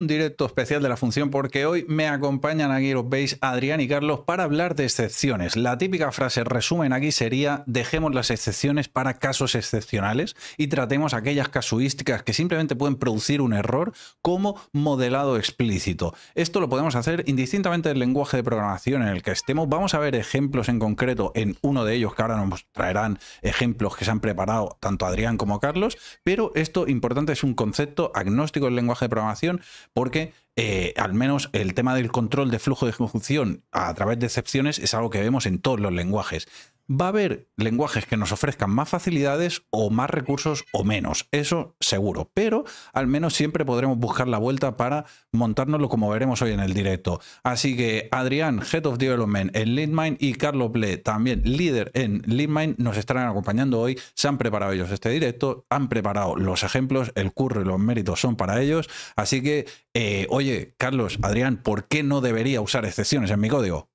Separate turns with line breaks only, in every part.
directo especial de la función porque hoy me acompañan aquí, los veis, Adrián y Carlos para hablar de excepciones. La típica frase resumen aquí sería dejemos las excepciones para casos excepcionales y tratemos aquellas casuísticas que simplemente pueden producir un error como modelado explícito. Esto lo podemos hacer indistintamente del lenguaje de programación en el que estemos. Vamos a ver ejemplos en concreto en uno de ellos que ahora nos traerán ejemplos que se han preparado tanto Adrián como Carlos, pero esto importante es un concepto agnóstico del lenguaje de programación porque eh, al menos el tema del control de flujo de ejecución a través de excepciones es algo que vemos en todos los lenguajes. Va a haber lenguajes que nos ofrezcan más facilidades o más recursos o menos, eso seguro, pero al menos siempre podremos buscar la vuelta para montárnoslo como veremos hoy en el directo. Así que Adrián, Head of Development en LeadMind y Carlos Ble, también líder en LeadMine, nos estarán acompañando hoy. Se han preparado ellos este directo, han preparado los ejemplos, el curro y los méritos son para ellos. Así que eh, hoy oye, Carlos, Adrián, ¿por qué no debería usar excepciones en mi código?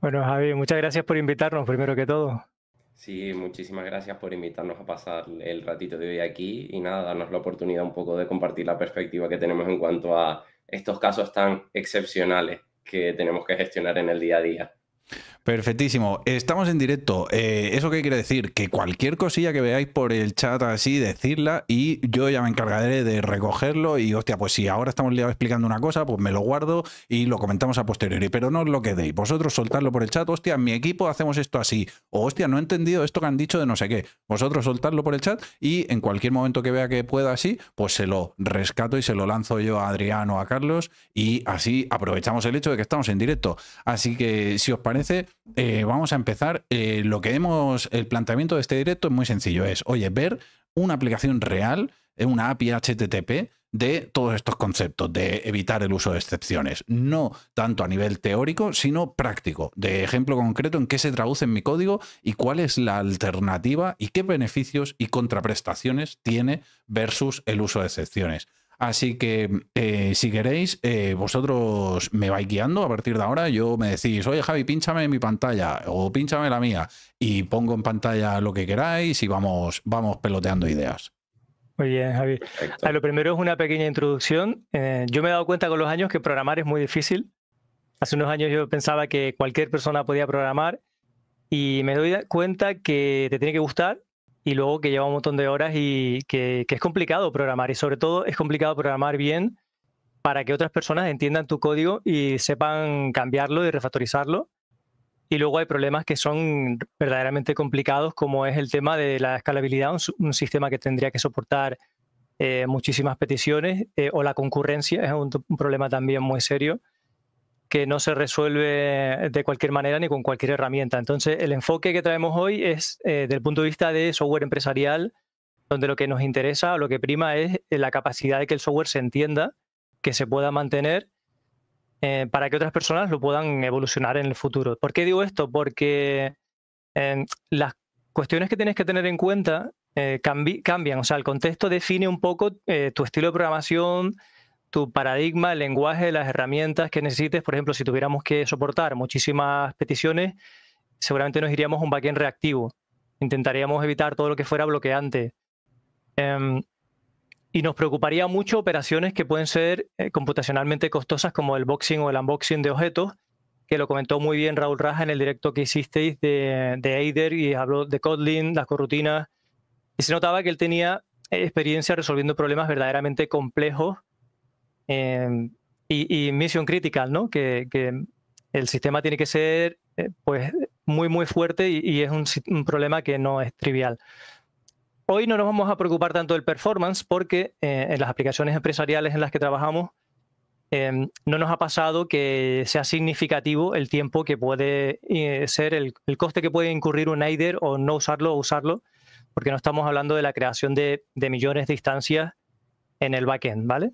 Bueno, Javi, muchas gracias por invitarnos, primero que todo.
Sí, muchísimas gracias por invitarnos a pasar el ratito de hoy aquí y nada, darnos la oportunidad un poco de compartir la perspectiva que tenemos en cuanto a estos casos tan excepcionales que tenemos que gestionar en el día a día.
Perfectísimo. Estamos en directo. Eh, ¿Eso qué quiere decir? Que cualquier cosilla que veáis por el chat así, decirla y yo ya me encargaré de recogerlo y hostia, pues si ahora estamos explicando una cosa, pues me lo guardo y lo comentamos a posteriori. Pero no os lo quedéis. Vosotros soltadlo por el chat, hostia, mi equipo hacemos esto así. O hostia, no he entendido esto que han dicho de no sé qué. Vosotros soltadlo por el chat y en cualquier momento que vea que pueda así, pues se lo rescato y se lo lanzo yo a Adrián o a Carlos y así aprovechamos el hecho de que estamos en directo. Así que si os parece eh, vamos a empezar. Eh, lo que hemos, el planteamiento de este directo es muy sencillo. Es, oye, ver una aplicación real, eh, una API HTTP de todos estos conceptos, de evitar el uso de excepciones. No tanto a nivel teórico, sino práctico. De ejemplo concreto, en qué se traduce en mi código y cuál es la alternativa y qué beneficios y contraprestaciones tiene versus el uso de excepciones. Así que eh, si queréis, eh, vosotros me vais guiando a partir de ahora. Yo me decís, oye Javi, pínchame mi pantalla o pínchame la mía y pongo en pantalla lo que queráis y vamos, vamos peloteando ideas.
Muy bien, Javi. Ah, lo primero es una pequeña introducción. Eh, yo me he dado cuenta con los años que programar es muy difícil. Hace unos años yo pensaba que cualquier persona podía programar y me doy cuenta que te tiene que gustar y luego que lleva un montón de horas y que, es complicado programar y sobre todo es complicado programar bien para que otras personas entiendan tu código y sepan cambiarlo y refactorizarlo. Y luego hay problemas que son verdaderamente complicados, como es el tema de la escalabilidad, un, sistema que tendría que soportar eh, muchísimas peticiones, eh, o la concurrencia, es un problema también muy serio que no se resuelve de cualquier manera ni con cualquier herramienta. Entonces, el enfoque que traemos hoy es eh, del punto de vista de software empresarial, donde lo que nos interesa o lo que prima es eh, la capacidad de que el software se entienda, que se pueda mantener, eh, para que otras personas lo puedan evolucionar en el futuro. ¿Por qué digo esto? Porque em, las cuestiones que tienes que tener en cuenta eh, cambian, o sea, el contexto define un poco tu estilo de programación, tu paradigma, el lenguaje, las herramientas que necesites. Por ejemplo, si tuviéramos que soportar muchísimas peticiones, seguramente nos iríamos a un backend reactivo. Intentaríamos evitar todo lo que fuera bloqueante. Em, y nos preocuparía mucho operaciones que pueden ser eh, computacionalmente costosas, como el boxing o el unboxing de objetos, que lo comentó muy bien Raúl Raja en el directo que hicisteis de, de y habló de Kotlin, las corrutinas. Y se notaba que él tenía eh, experiencia resolviendo problemas verdaderamente complejos Em, y, Mission Critical, ¿no? Que, el sistema tiene que ser eh, pues muy, muy fuerte y, es un, problema que no es trivial. Hoy no nos vamos a preocupar tanto del performance porque eh, en las aplicaciones empresariales en las que trabajamos em, no nos ha pasado que sea significativo el tiempo que puede eh, ser, el, coste que puede incurrir un AIDER o no usarlo o usarlo, porque no estamos hablando de la creación de, de millones de instancias en el backend, ¿vale?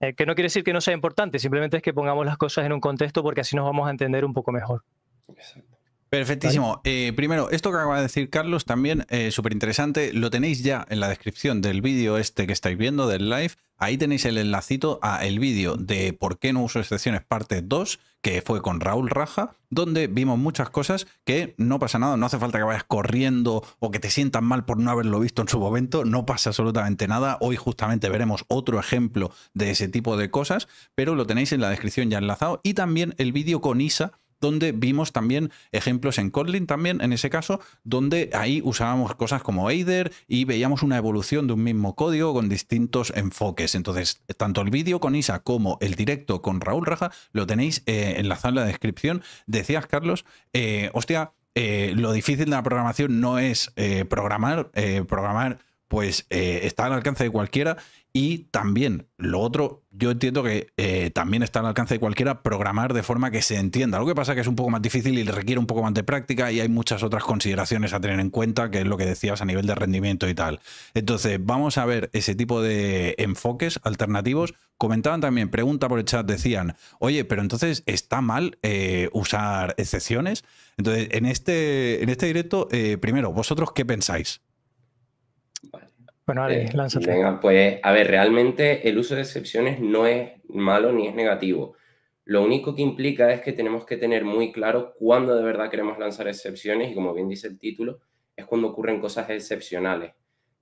Eh, que no quiere decir que no sea importante, simplemente es que pongamos las cosas en un contexto porque así nos vamos a entender un poco mejor.
Exacto. Perfectísimo. Eh, primero, esto que acaba de decir Carlos también es eh, súper interesante. Lo tenéis ya en la descripción del vídeo este que estáis viendo, del live. Ahí tenéis el enlacito a el vídeo de por qué no uso excepciones parte 2, que fue con Raúl Raja, donde vimos muchas cosas que no pasa nada, no hace falta que vayas corriendo o que te sientas mal por no haberlo visto en su momento, no pasa absolutamente nada. Hoy justamente veremos otro ejemplo de ese tipo de cosas, pero lo tenéis en la descripción ya enlazado y también el vídeo con Isa donde vimos también ejemplos en Kotlin también, en ese caso, donde ahí usábamos cosas como Eider y veíamos una evolución de un mismo código con distintos enfoques. Entonces, tanto el vídeo con Isa como el directo con Raúl Raja lo tenéis eh, en la sala de descripción. Decías, Carlos, eh, hostia, eh, lo difícil de la programación no es eh, programar, programar pues eh, está al alcance de cualquiera. Y también, lo otro, yo entiendo que eh, también está al alcance de cualquiera programar de forma que se entienda. Lo que pasa es que es un poco más difícil y requiere un poco más de práctica y hay muchas otras consideraciones a tener en cuenta, que es lo que decías a nivel de rendimiento y tal. Entonces, vamos a ver ese tipo de enfoques alternativos. Comentaban también, pregunta por el chat, decían, oye, pero entonces está mal eh, usar excepciones. Entonces, en este, en este directo, primero, ¿vosotros qué pensáis?
Bueno, Ale, este, lánzate. pues, a ver, realmente el uso de excepciones no es malo ni es negativo. Lo único que implica es que tenemos que tener muy claro cuándo de verdad queremos lanzar excepciones y como bien dice el título, es cuando ocurren cosas excepcionales.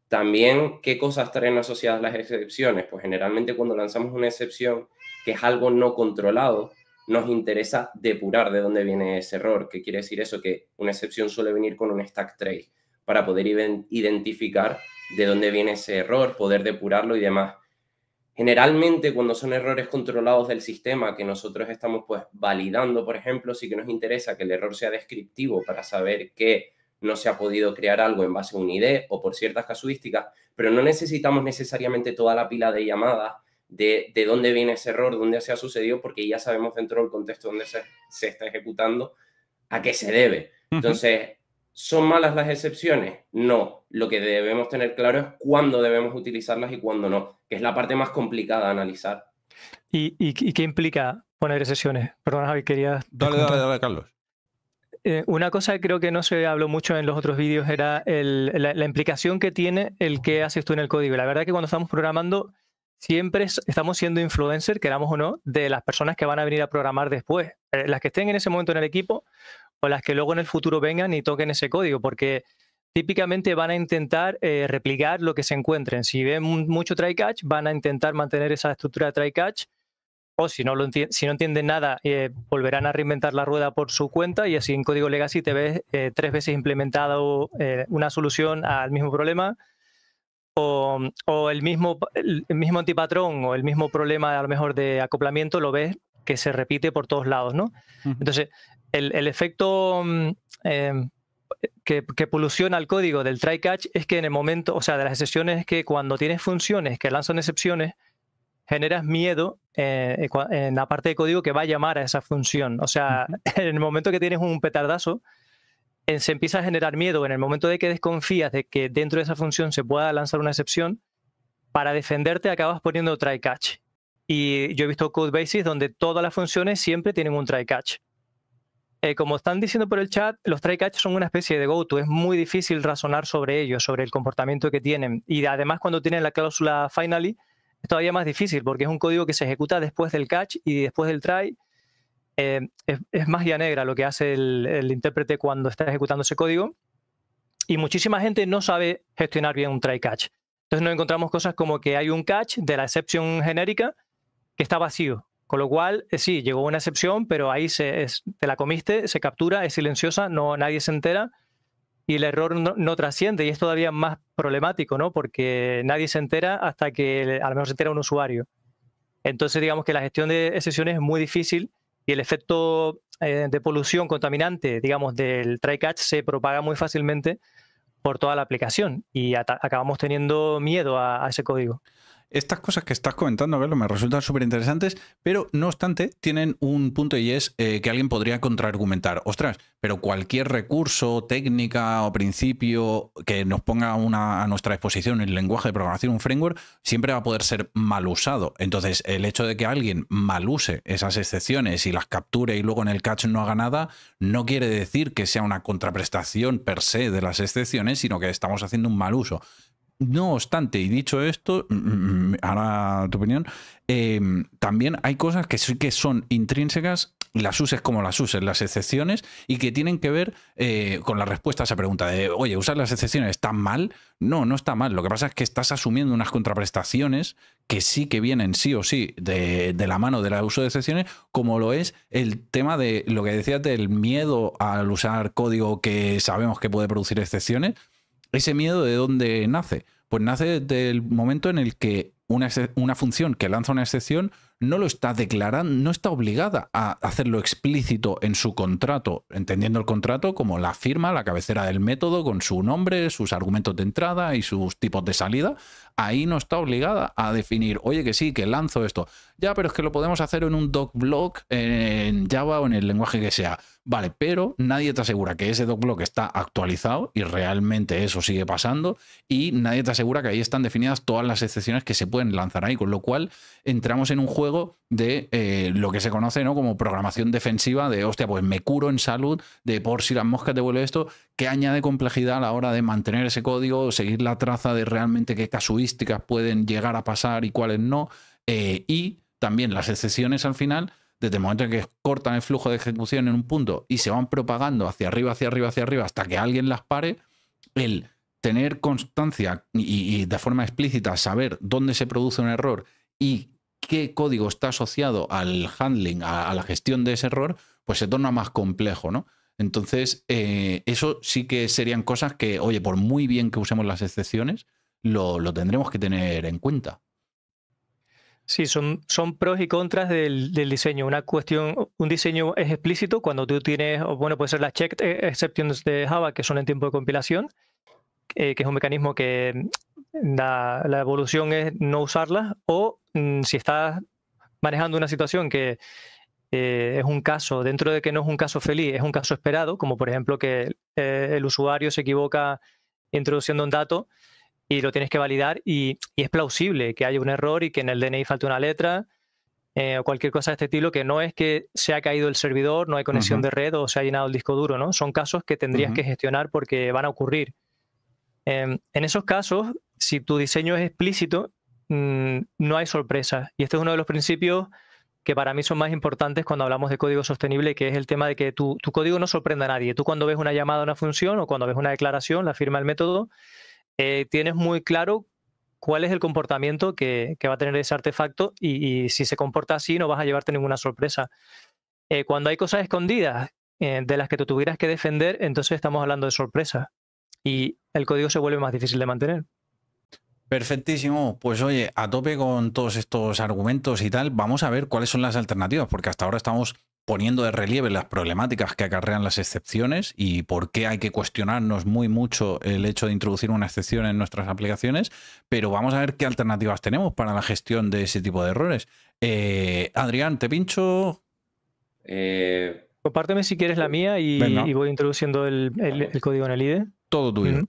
También, ¿qué cosas traen asociadas las excepciones? Pues generalmente cuando lanzamos una excepción, que es algo no controlado, nos interesa depurar de dónde viene ese error. ¿Qué quiere decir eso? Que una excepción suele venir con un stack trace para poder identificar de dónde viene ese error, poder depurarlo y demás. Generalmente cuando son errores controlados del sistema que nosotros estamos pues validando, por ejemplo, sí que nos interesa que el error sea descriptivo para saber que no se ha podido crear algo en base a una ID o por ciertas casuísticas, pero no necesitamos necesariamente toda la pila de llamadas de, dónde viene ese error, dónde se ha sucedido, porque ya sabemos dentro del contexto donde se, se está ejecutando a qué se debe. Entonces, ¿Son malas las excepciones? No. Lo que debemos tener claro es cuándo debemos utilizarlas y cuándo no, que es la parte más complicada de analizar.
¿Y, qué implica poner excepciones? Perdón, Javi, quería.
Dale, dale,
dale, Carlos.
Eh, una cosa que creo que no se habló mucho en los otros vídeos era la, implicación que tiene el que haces tú en el código. La verdad es que cuando estamos programando, siempre estamos siendo influencers, queramos o no, de las personas que van a venir a programar después. Eh, las que estén en ese momento en el equipo o las que luego en el futuro vengan y toquen ese código, porque típicamente van a intentar eh, replicar lo que se encuentren. Si ven mucho try-catch, van a intentar mantener esa estructura de try-catch, o si no, lo si no entienden nada, eh, volverán a reinventar la rueda por su cuenta y así en código legacy te ves eh, tres veces implementado una solución al mismo problema. O, el, mismo, el mismo antipatrón o el mismo problema a lo mejor de acoplamiento lo ves que se repite por todos lados, ¿no? Entonces, el, efecto mm, eh, que, poluciona el código del try catch es que en el momento, o sea, de las excepciones es que cuando tienes funciones que lanzan excepciones, generas miedo eh, en la parte de código que va a llamar a esa función. O sea, en el momento que tienes un petardazo, eh, se empieza a generar miedo. En el momento de que desconfías de que dentro de esa función se pueda lanzar una excepción, para defenderte acabas poniendo try catch. Y yo he visto code bases donde todas las funciones siempre tienen un try catch. Eh, como están diciendo por el chat, los try catch son una especie de go-to. Es muy difícil razonar sobre ellos, sobre el comportamiento que tienen. Y además, cuando tienen la cláusula finally, es todavía más difícil porque es un código que se ejecuta después del catch y después del try. Eh, es, magia negra lo que hace el, el, intérprete cuando está ejecutando ese código. Y muchísima gente no sabe gestionar bien un try catch. Entonces nos encontramos cosas como que hay un catch de la excepción genérica que está vacío con lo cual, eh, sí, llegó una excepción, pero ahí se, te la comiste, se captura, es silenciosa, no, nadie se entera y el error no, trasciende y es todavía más problemático, ¿no? Porque nadie se entera hasta que al menos se entera un usuario. Entonces, digamos que la gestión de excepciones es muy difícil y el efecto eh, de polución contaminante, digamos, del try catch se propaga muy fácilmente por toda la aplicación y acabamos
teniendo miedo a ese código estas cosas que estás comentando, a verlo, me resultan súper interesantes, pero no obstante, tienen un punto y es eh, que alguien podría contraargumentar. Ostras, pero cualquier recurso, técnica o principio que nos ponga a nuestra disposición el lenguaje de programación, un framework, siempre va a poder ser mal usado. Entonces, el hecho de que alguien mal use esas excepciones y las capture y luego en el catch no haga nada, no quiere decir que sea una contraprestación per se de las excepciones, sino que estamos haciendo un mal uso. No obstante, y dicho esto, mm, mm, mm, ahora tu opinión, em, también hay cosas que sí que son intrínsecas, las uses como las uses, las excepciones, y que tienen que ver eh, con la respuesta a esa pregunta de, oye, usar las excepciones está mal. No, no está mal. Lo que pasa es que estás asumiendo unas contraprestaciones que sí que vienen sí o sí de, de la mano del uso de excepciones, como lo es el tema de lo que decías del miedo al usar código que sabemos que puede producir excepciones ¿Ese miedo de dónde nace? Pues nace del momento en el que una, una función que lanza una excepción no lo está declarando, no está obligada a hacerlo explícito en su contrato, entendiendo el contrato como la firma, la cabecera del método, con su nombre, sus argumentos de entrada y sus tipos de salida ahí no está obligada a definir, oye, que sí, que lanzo esto. Ya, pero es que lo podemos hacer en un doc block en Java o en el lenguaje que sea. Vale, pero nadie te asegura que ese doc block está actualizado y realmente eso sigue pasando y nadie te asegura que ahí están definidas todas las excepciones que se pueden lanzar ahí, con lo cual entramos en un juego de eh, lo que se conoce ¿no? como programación defensiva de, hostia, pues me curo en salud de por si las moscas te vuelve esto, que añade complejidad a la hora de mantener ese código, seguir la traza de realmente qué casuística pueden llegar a pasar y cuáles no. Eh, y también las excepciones al final, desde el momento en que cortan el flujo de ejecución en un punto y se van propagando hacia arriba, hacia arriba, hacia arriba, hasta que alguien las pare, el tener constancia y, de forma explícita saber dónde se produce un error y qué código está asociado al handling, a, la gestión de ese error, pues se torna más complejo, ¿no? Entonces, eh, eso sí que serían cosas que, oye, por muy bien que usemos las excepciones, lo, tendremos que tener en cuenta. Sí, son, son pros
y contras del, diseño. Una cuestión, un diseño es explícito cuando tú tienes, bueno, puede ser las checked eh, exceptions de Java, que son en tiempo de compilación, eh, que es un mecanismo que mm, la evolución es no usarlas, o mm, si estás manejando una situación que eh, es un caso, dentro de que no es un caso feliz, es un caso esperado, como por ejemplo que el usuario se equivoca introduciendo un dato, y lo tienes que validar y, es plausible que haya un error y que en el DNI falte una letra eh, o cualquier cosa de este estilo, que no es que se ha caído el servidor, no hay conexión de red o se ha llenado el disco duro, ¿no? Son casos que tendrías que gestionar porque van a ocurrir. Em, en esos casos, si tu diseño es explícito, mm, no hay sorpresa Y este es uno de los principios que para mí son más importantes cuando hablamos de código sostenible, que es el tema de que tu, código no sorprenda a nadie. Tú cuando ves una llamada a una función o cuando ves una declaración, la firma el método, eh, tienes muy claro cuál es el comportamiento que, va a tener ese artefacto y, si se comporta así no vas a llevarte ninguna sorpresa. Eh, cuando hay cosas escondidas eh, de las que tú tuvieras que defender, entonces estamos hablando de sorpresa y el código se vuelve más difícil de mantener.
Perfectísimo. Pues oye, a tope con todos estos argumentos y tal, vamos a ver cuáles son las alternativas, porque hasta ahora estamos poniendo de relieve las problemáticas que acarrean las excepciones y por qué hay que cuestionarnos muy mucho el hecho de introducir una excepción en nuestras aplicaciones, pero vamos a ver qué alternativas tenemos para la gestión de ese tipo de errores. Eh, Adrián, te pincho. Eh, Compárteme si quieres la eh, mía y,
voy introduciendo el, código en el IDE. Todo tuyo.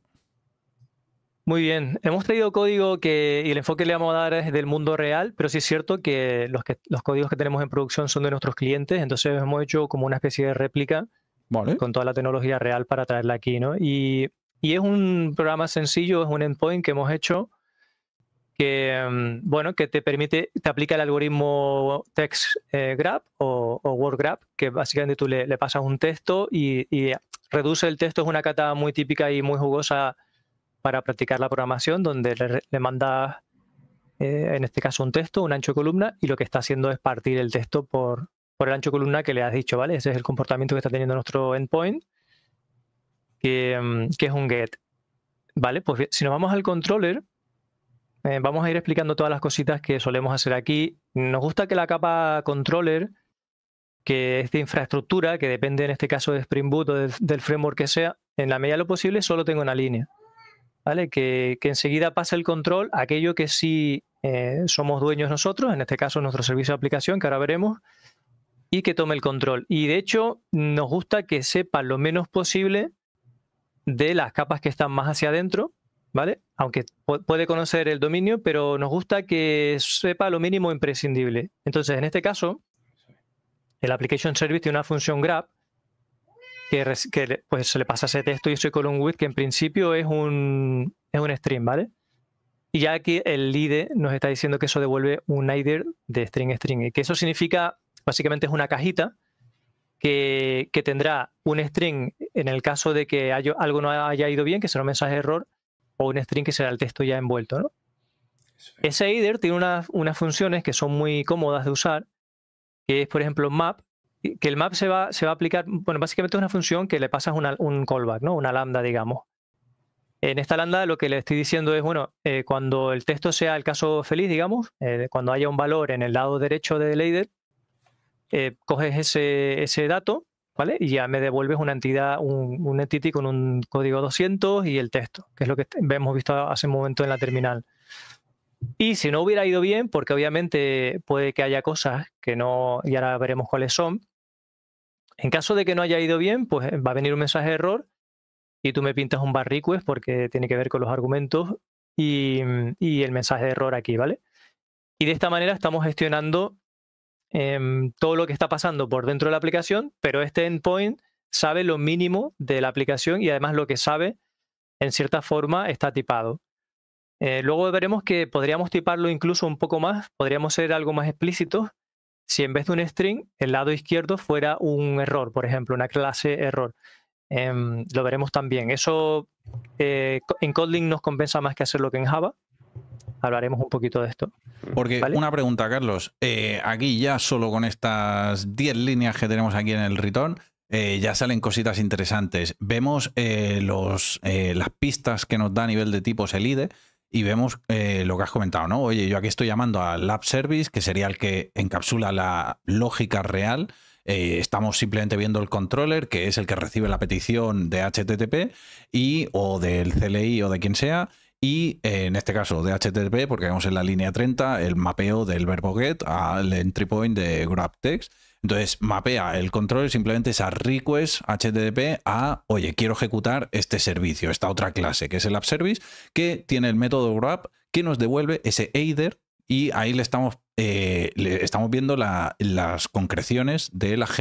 Muy bien, hemos traído código que y el enfoque que le vamos a dar es del mundo real, pero sí es cierto que los, que, los códigos que tenemos en producción son de nuestros clientes, entonces hemos hecho como una especie de réplica con toda la tecnología real para traerla aquí, ¿no? Y, y es un programa sencillo, es un endpoint que hemos hecho que, mm, bueno, que te permite, te aplica el algoritmo text eh, grab o, word grab, que básicamente tú le, pasas un texto y, y reduce el texto, es una cata muy típica y muy jugosa para practicar la programación, donde le, mandas manda, eh, en este caso, un texto, un ancho de columna, y lo que está haciendo es partir el texto por, por el ancho de columna que le has dicho, ¿vale? Ese es el comportamiento que está teniendo nuestro endpoint, que, mm, que es un get. Vale, pues si nos vamos al controller, eh, vamos a ir explicando todas las cositas que solemos hacer aquí. Nos gusta que la capa controller, que es de infraestructura, que depende en este caso de Spring Boot o del framework que sea, en la medida de lo posible solo tenga una línea. Que, enseguida pasa el control aquello que sí eh, somos dueños nosotros, en este caso nuestro servicio de aplicación, que ahora veremos, y que tome el control. Y de hecho, nos gusta que sepa lo menos posible de las capas que están más hacia adentro, ¿vale? Aunque puede conocer el dominio, pero nos gusta que sepa lo mínimo imprescindible. Entonces, en este caso, el Application Service tiene una función grab que, pues, se le pasa ese texto y soy column width, que en principio es un, un string, ¿vale? Y ya aquí el IDE nos está diciendo que eso devuelve un IDER de string string. Y que eso significa, básicamente es una cajita que, tendrá un string en el caso de que algo no haya ido bien, que será un mensaje de error, o un string que será el texto ya envuelto, ¿no? Ese header tiene unas, unas funciones que son muy cómodas de usar, que es, por ejemplo, map, que el map se va, se va a aplicar, bueno, básicamente es una función que le pasas un callback, ¿no? Una lambda, digamos. En esta lambda lo que le estoy diciendo es, bueno, eh, cuando el texto sea el caso feliz, digamos, eh, cuando haya un valor en el lado derecho del header, eh, coges ese, dato, ¿vale? Y ya me devuelves una entidad, un, un, entity con un código 200 y el texto, que es lo que hemos visto hace un momento en la terminal. Y si no hubiera ido bien, porque obviamente puede que haya cosas que no, y ahora veremos cuáles son, en caso de que no haya ido bien, pues eh, va a venir un mensaje de error y tú me pintas un bar request pues, porque tiene que ver con los argumentos y, el mensaje de error aquí, ¿vale? Y de esta manera estamos gestionando em, todo lo que está pasando por dentro de la aplicación, pero este endpoint sabe lo mínimo de la aplicación y además lo que sabe, en cierta forma, está tipado. Eh, luego veremos que podríamos tiparlo incluso un poco más, podríamos ser algo más explícitos si en vez de un string, el lado izquierdo fuera un error, por ejemplo, una clase error. Em, lo veremos también. Eso eh, en Kotlin nos compensa más que hacerlo que en Java. Hablaremos un poquito de esto. Porque una pregunta,
Carlos. Eh, aquí ya solo con estas 10 líneas que tenemos aquí en el return, ya salen cositas interesantes. Vemos los, las pistas que nos da a nivel de tipos el IDE, y vemos eh, lo que has comentado, ¿no? Oye, yo aquí estoy llamando al Lab Service, que sería el que encapsula la lógica real. Eh, estamos simplemente viendo el controller, que es el que recibe la petición de HTTP y, o del CLI o de quien sea. Y eh, en este caso de HTTP, porque vemos en la línea 30 el mapeo del verbo get al entry point de GrabText. Entonces, mapea el control simplemente esa request HTTP a, oye, quiero ejecutar este servicio, esta otra clase, que es el app service, que tiene el método grab que nos devuelve ese header y ahí le estamos, eh, estamos viendo las concreciones de los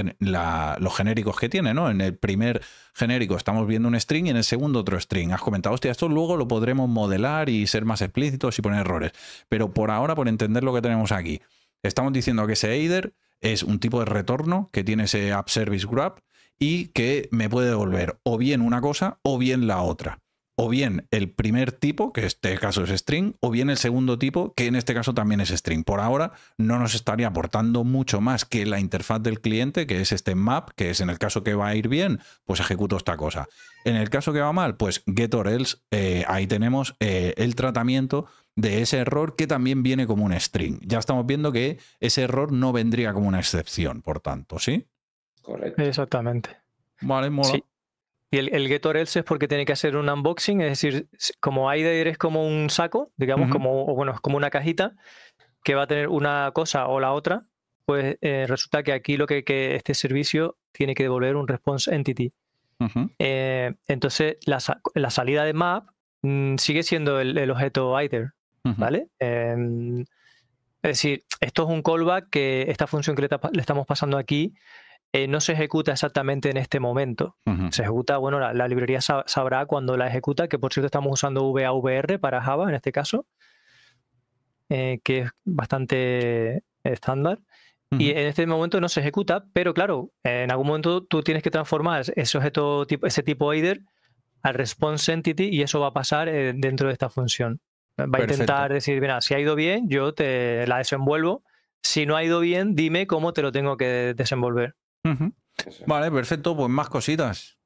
genéricos que tiene, ¿no? En el primer genérico estamos viendo un string y en el segundo otro string. Has comentado, hostia, esto luego lo podremos modelar y ser más explícitos y poner errores. Pero por ahora, por entender lo que tenemos aquí, estamos diciendo que ese header es un tipo de retorno que tiene ese app service grab y que me puede devolver o bien una cosa o bien la otra o bien el primer tipo, que en este caso es string, o bien el segundo tipo, que en este caso también es string. Por ahora no nos estaría aportando mucho más que la interfaz del cliente, que es este map, que es en el caso que va a ir bien, pues ejecuto esta cosa. En el caso que va mal, pues get or else, eh, ahí tenemos eh, el tratamiento de ese error que también viene como un string. Ya estamos viendo que ese error no vendría como una excepción, por tanto, ¿sí? Correcto. Exactamente. Vale, mola. Y el,
el Getter Else es porque tiene que hacer un unboxing, es decir, como Aider es como un saco, digamos, como, o bueno, es como una cajita que va a tener una cosa o la otra, pues eh, resulta que aquí lo que, este servicio tiene que devolver un response entity. Eh, entonces, la, salida de map mm, sigue siendo el, objeto Aider, ¿vale? Em, es decir, esto es un callback que esta función que le estamos pasando aquí eh, no se ejecuta exactamente en este momento. Se ejecuta, bueno, la, librería sabrá cuando la ejecuta, que por cierto estamos usando VAVR para Java en este caso, eh, que es bastante estándar. Y en este momento no se ejecuta, pero claro, en algún momento tú tienes que transformar ese objeto, ese tipo header al response entity y eso va a pasar eh, dentro de esta función.
Va a intentar
decir, mira, si ha ido bien, yo te la desenvuelvo. Si no ha ido bien, dime cómo te lo tengo que desenvolver.
Vale, perfecto. Pues más cositas.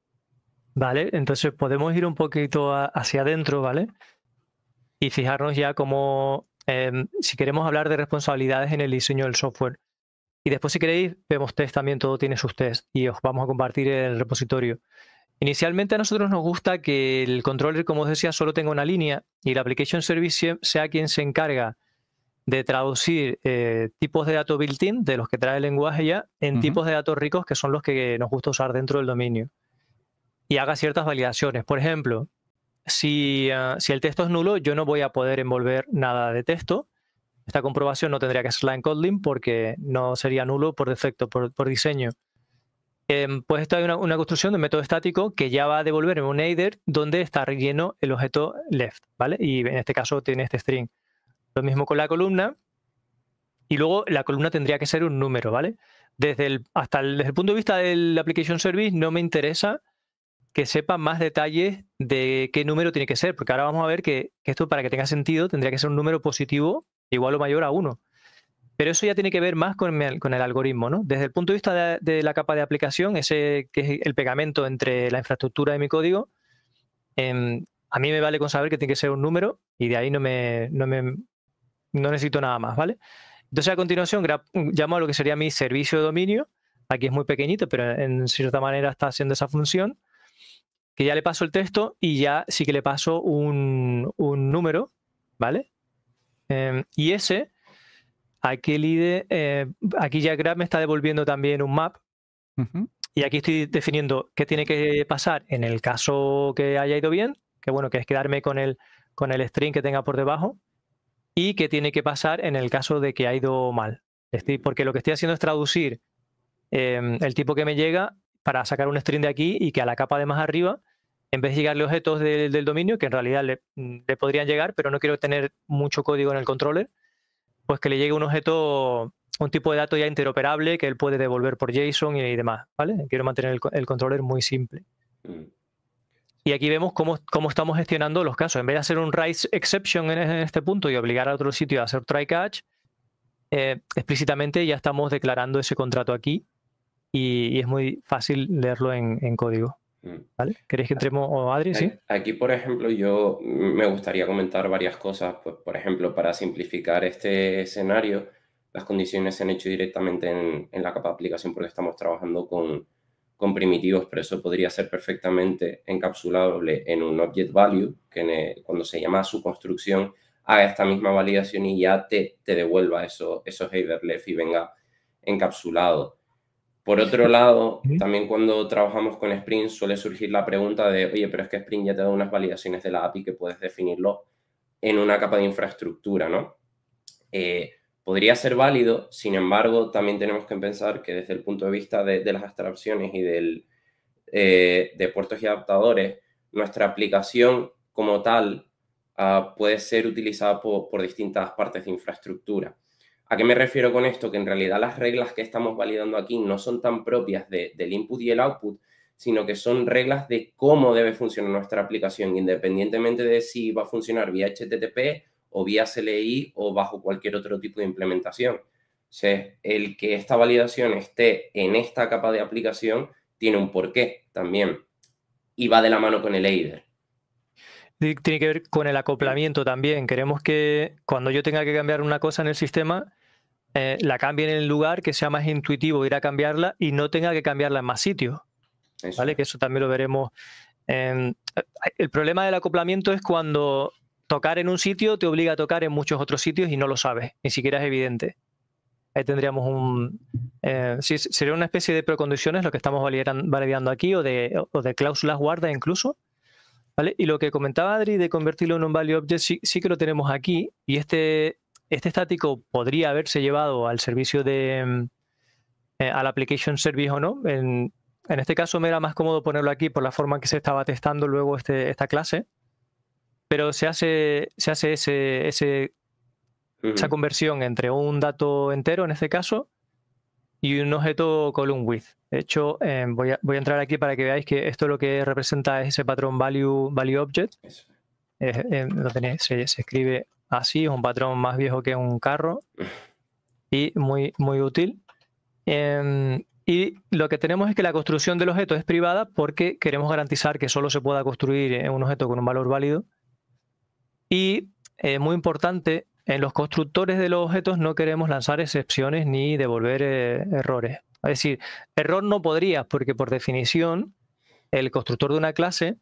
Vale, entonces podemos ir un poquito hacia adentro, ¿vale? Y fijarnos ya como em, si queremos hablar de responsabilidades en el diseño del software. Y después, si queréis, vemos test también, todo tiene sus test y os vamos a compartir el repositorio. Inicialmente a nosotros nos gusta que el controller, como os decía, solo tenga una línea y el application service sea quien se encarga de traducir eh, tipos de datos built-in, de los que trae el lenguaje ya, en tipos de datos ricos que son los que nos gusta usar dentro del dominio. Y haga ciertas validaciones. Por ejemplo, si, ah, el texto es nulo, yo no voy a poder envolver nada de texto. Esta comprobación no tendría que ser en Kotlin porque no sería nulo por defecto, por, diseño. Em, pues esto es una, construcción de método estático que ya va a devolver en un header donde está relleno el objeto left, ¿vale? Y en este caso tiene este string. Lo mismo con la columna. Y luego la columna tendría que ser un número, ¿vale? Desde el, hasta desde el punto de vista del application service, no me interesa que sepa más detalles de qué número tiene que ser, porque ahora vamos a ver que, esto para que tenga sentido tendría que ser un número positivo igual o mayor a 1. Pero eso ya tiene que ver más con el, algoritmo, ¿no? Desde el punto de vista de, la capa de aplicación, ese que es el pegamento entre la infraestructura y mi código, em, a mí me vale con saber que tiene que ser un número y de ahí no me, no necesito nada más, ¿vale? Entonces a continuación llamo a lo que sería mi servicio de dominio, aquí es muy pequeñito, pero en cierta manera está haciendo esa función, que ya le paso el texto y ya sí que le paso un, número, ¿vale? Em, y ese, aquí, el ID, eh, aquí ya Grab me está devolviendo también un map. Y aquí estoy definiendo qué tiene que pasar en el caso que haya ido bien, que bueno, que es quedarme con el, con el string que tenga por debajo y qué tiene que pasar en el caso de que ha ido mal. porque lo que estoy haciendo es traducir em, el tipo que me llega para sacar un string de aquí y que a la capa de más arriba, en vez de llegarle objetos del dominio, que en realidad le, podrían llegar, pero no quiero tener mucho código en el controller, pues que le llegue un objeto, un tipo de dato ya interoperable que él puede devolver por JSON y, demás, ¿vale? Quiero mantener el, el controller muy simple. Mm. Y aquí vemos cómo, estamos gestionando los casos. En vez de hacer un rise exception en, este punto y obligar a otro sitio a hacer try catch, eh, explícitamente ya estamos declarando ese contrato aquí y, es muy fácil leerlo en, código. Mm. ¿Queréis que entremos, oh, Adri? ¿sí?
Aquí, por ejemplo, yo me gustaría comentar varias cosas. Pues, por ejemplo, para simplificar este escenario, las condiciones se han hecho directamente en la capa de aplicación porque estamos trabajando con, con primitivos, pero eso podría ser perfectamente encapsulable en un object value, que cuando se llama su construcción haga esta misma validación y ya te, te devuelva eso, esos header left y venga encapsulado. Por otro lado, también cuando trabajamos con Spring, suele surgir la pregunta de, oye, pero es que Spring ya te da unas validaciones de la API que puedes definirlo en una capa de infraestructura, ¿no? Eh, podría ser válido, sin embargo, también tenemos que pensar que desde el punto de vista de, las abstracciones y del, eh, de puertos y adaptadores, nuestra aplicación como tal ah, puede ser utilizada por, distintas partes de infraestructura. ¿A qué me refiero con esto? Que en realidad las reglas que estamos validando aquí no son tan propias del input y el output, sino que son reglas de cómo debe funcionar nuestra aplicación, independientemente de si va a funcionar vía HTTP o vía CLI o bajo cualquier otro tipo de implementación. O sea, el que esta validación esté en esta capa de aplicación tiene un porqué también y va de la mano con el EIDER.
Tiene que ver con el acoplamiento también. Queremos que cuando yo tenga que cambiar una cosa en el sistema, eh, la cambie en el lugar que sea más intuitivo ir a cambiarla y no tenga que cambiarla en más sitios. ¿Vale? Que eso también lo veremos. Eh, el problema del acoplamiento es cuando tocar en un sitio te obliga a tocar en muchos otros sitios y no lo sabes, ni siquiera es evidente. Ahí tendríamos un... Eh, sería una especie de precondiciones lo que estamos validando aquí o de, o de cláusulas guarda incluso. Y lo que comentaba Adri de convertirlo en un value object sí, que lo tenemos aquí y este, este estático podría haberse llevado al servicio de... Mm, eh, al application service o no. En, en, este caso me era más cómodo ponerlo aquí por la forma en que se estaba testando luego este, esta clase pero se hace, esa conversión entre un dato entero, en este caso, y un objeto column width. De hecho, eh, voy, a, entrar aquí para que veáis que esto lo que representa es ese patrón value, value object. Eh, tenéis, se, escribe así, es un patrón más viejo que un carro y muy, muy útil. Em, y lo que tenemos es que la construcción del objeto es privada porque queremos garantizar que solo se pueda construir eh, un objeto con un valor válido y eh, muy importante, en los constructores de los objetos no queremos lanzar excepciones ni devolver eh, errores. Es decir, error no podrías, porque por definición, el constructor de una clase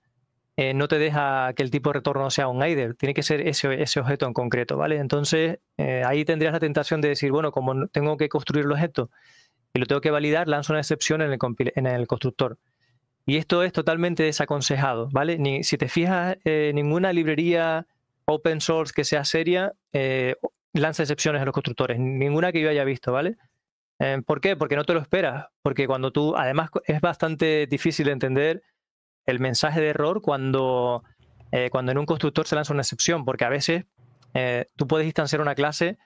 eh, no te deja que el tipo de retorno sea un IDER, tiene que ser ese, objeto en concreto, ¿vale? Entonces, ahí tendrías la tentación de decir, bueno, como tengo que construir el objeto y lo tengo que validar, lanzo una excepción en el, constructor. Y esto es totalmente desaconsejado, ¿vale? si te fijas, ninguna librería open source que sea seria eh, lanza excepciones a los constructores, ninguna que yo haya visto, ¿vale? Eh, ¿Por qué? Porque no te lo esperas, porque cuando tú, además es bastante difícil de entender el mensaje de error cuando, eh, cuando en un constructor se lanza una excepción, porque a veces tú puedes distanciar una clase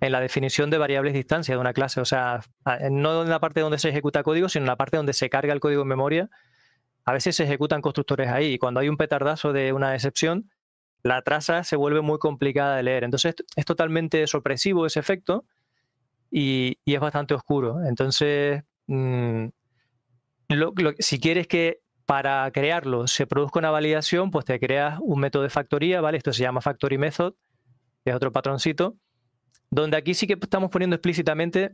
en la definición de variables distancia de una clase, o sea, no en la parte donde se ejecuta código, sino en la parte donde se carga el código en memoria. A veces se ejecutan constructores ahí y cuando hay un petardazo de una excepción, la traza se vuelve muy complicada de leer. Entonces es totalmente sorpresivo ese efecto y, es bastante oscuro. Entonces, mm, si quieres que para crearlo se produzca una validación, pues te creas un método de factoría, ¿vale? Esto se llama factory method, que es otro patroncito, donde aquí sí que estamos poniendo explícitamente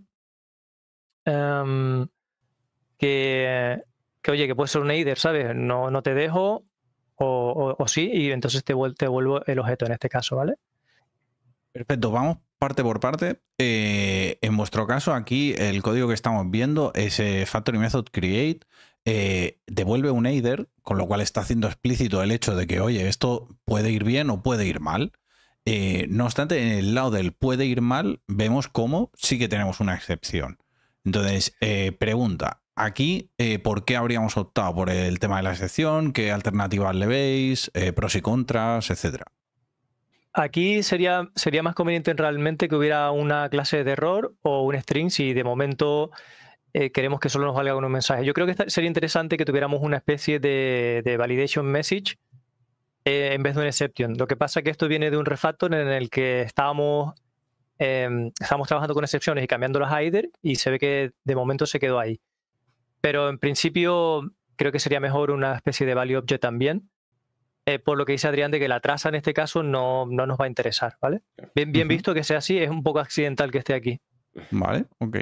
em, que, oye, que puede ser un header, ¿sabes? No, no te dejo o, sí, y entonces te, vuelvo el objeto en este caso, ¿vale?
Perfecto, vamos parte por parte. Eh, en vuestro caso, aquí el código que estamos viendo es eh, Factory Method Create. Eh, devuelve un header, con lo cual está haciendo explícito el hecho de que, oye, esto puede ir bien o puede ir mal. no obstante, en el lado del puede ir mal, vemos cómo sí que tenemos una excepción. Entonces, pregunta, aquí, eh, ¿por qué habríamos optado por el tema de la excepción? ¿Qué alternativas le veis? Eh, ¿Pros y contras? Etcétera.
Aquí sería, sería más conveniente realmente que hubiera una clase de error o un string si de momento eh, queremos que solo nos valga un mensaje. Yo creo que sería interesante que tuviéramos una especie de, validation message en vez de un exception. Lo que pasa es que esto viene de un refactor en el que estábamos, em, estábamos trabajando con excepciones y cambiando a either y se ve que de momento se quedó ahí. Pero en principio creo que sería mejor una especie de value object también. Eh, por lo que dice Adrián de que la traza en este caso no, no nos va a interesar, ¿vale? Bien, bien visto que sea así, es un poco accidental que esté aquí.
Vale, ok.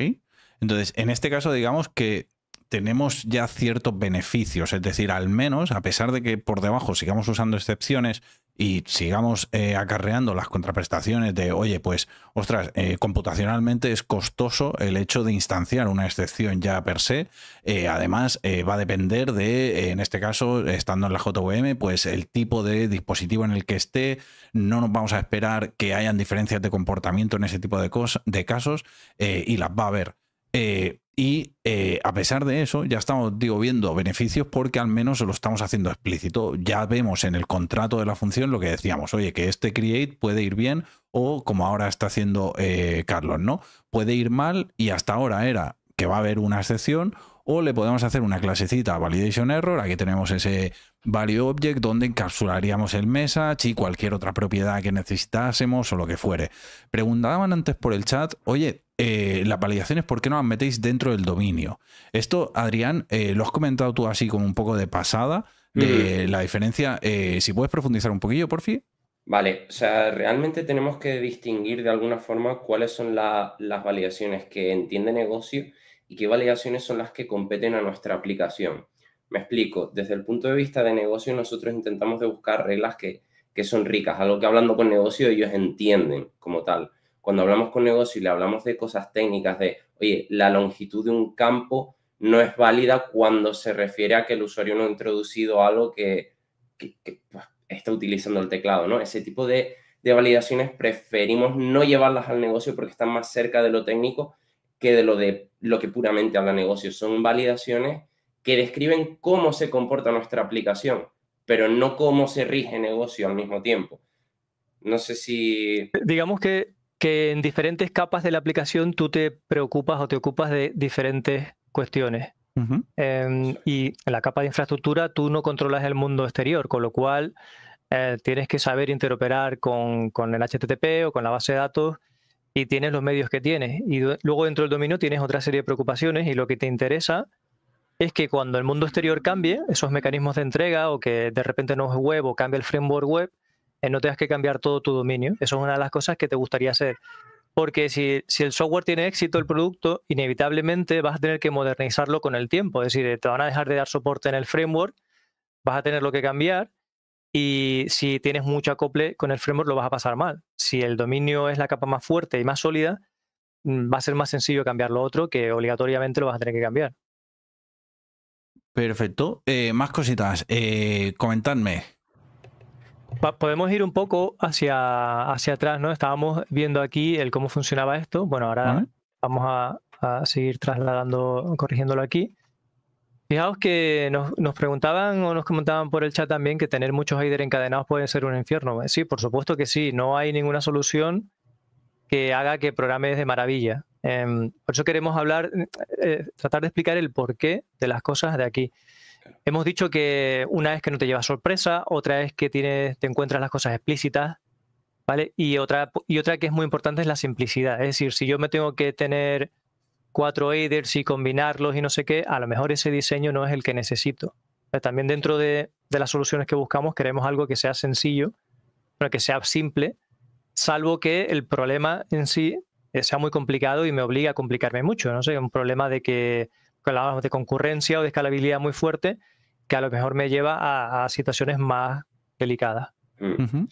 Entonces, en este caso, digamos que tenemos ya ciertos beneficios, es decir, al menos, a pesar de que por debajo sigamos usando excepciones y sigamos eh, acarreando las contraprestaciones de, oye, pues, ostras, eh, computacionalmente es costoso el hecho de instanciar una excepción ya per se. Eh, además, va a depender de, en este caso, estando en la JVM, pues el tipo de dispositivo en el que esté. No nos vamos a esperar que hayan diferencias de comportamiento en ese tipo de, de casos y las va a haber. Eh, y eh, a pesar de eso, ya estamos, digo, viendo beneficios porque al menos lo estamos haciendo explícito. Ya vemos en el contrato de la función lo que decíamos, oye, que este create puede ir bien o como ahora está haciendo eh, Carlos, ¿no? Puede ir mal y hasta ahora era que va a haber una excepción o le podemos hacer una clasecita validation error, aquí tenemos ese value object donde encapsularíamos el message y cualquier otra propiedad que necesitásemos o lo que fuere. Preguntaban antes por el chat, oye, eh, las validaciones, ¿por qué no las metéis dentro del dominio? Esto, Adrián, eh, lo has comentado tú así como un poco de pasada, de la diferencia. Eh, si puedes profundizar un poquillo, por fin.
Vale, o sea, realmente tenemos que distinguir de alguna forma cuáles son las validaciones que entiende negocio y qué validaciones son las que competen a nuestra aplicación. Me explico, desde el punto de vista de negocio nosotros intentamos de buscar reglas que, que son ricas, algo que hablando con negocio ellos entienden como tal cuando hablamos con negocio y le hablamos de cosas técnicas, de, oye, la longitud de un campo no es válida cuando se refiere a que el usuario no ha introducido algo que, pues, está utilizando el teclado, ¿no? Ese tipo de, validaciones preferimos no llevarlas al negocio porque están más cerca de lo técnico que de lo, de lo que puramente habla negocio. Son validaciones que describen cómo se comporta nuestra aplicación, pero no cómo se rige negocio al mismo tiempo. No sé si...
Digamos que que en diferentes capas de la aplicación tú te preocupas o te ocupas de diferentes cuestiones. Em, y en la capa de infraestructura tú no controlas el mundo exterior, con lo cual eh, tienes que saber interoperar con, con, el HTTP o con la base de datos y tienes los medios que tienes. Y luego dentro del dominio tienes otra serie de preocupaciones y lo que te interesa es que cuando el mundo exterior cambie, esos mecanismos de entrega o que de repente no es web o cambia el framework web, no tengas que cambiar todo tu dominio. Eso es una de las cosas que te gustaría hacer. Porque si, el software tiene éxito, el producto, inevitablemente vas a tener que modernizarlo con el tiempo. Es decir, te van a dejar de dar soporte en el framework, vas a lo que cambiar y si tienes mucho acople con el framework lo vas a pasar mal. Si el dominio es la capa más fuerte y más sólida, mm, va a ser más sencillo cambiar lo otro que obligatoriamente lo vas a tener que cambiar.
Perfecto. Eh, más cositas. Eh, comentadme
podemos ir un poco hacia, hacia atrás, ¿no? Estábamos viendo aquí el cómo funcionaba esto. Bueno, ahora vamos a, seguir trasladando, corrigiéndolo aquí. Fijaos que nos, preguntaban o nos comentaban por el chat también que tener muchos AIDER encadenados puede ser un infierno. Sí, por supuesto que sí. No hay ninguna solución que haga que programes de maravilla. Em, por eso queremos hablar, eh, tratar de explicar el porqué de las cosas de aquí. Hemos dicho que una es que no te lleva sorpresa, otra es que te encuentras las cosas explícitas, ¿vale? Y otra, y otra que es muy importante es la simplicidad. Es decir, si yo me tengo que tener cuatro headers y combinarlos y no sé qué, a lo mejor ese diseño no es el que necesito. también dentro de, las soluciones que buscamos queremos algo que sea sencillo, para que sea simple, salvo que el problema en sí eh, sea muy complicado y me obliga a complicarme mucho. No sé, un problema de que hablábamos de concurrencia o de escalabilidad muy fuerte, que a lo mejor me lleva a, situaciones más delicadas.
Mm.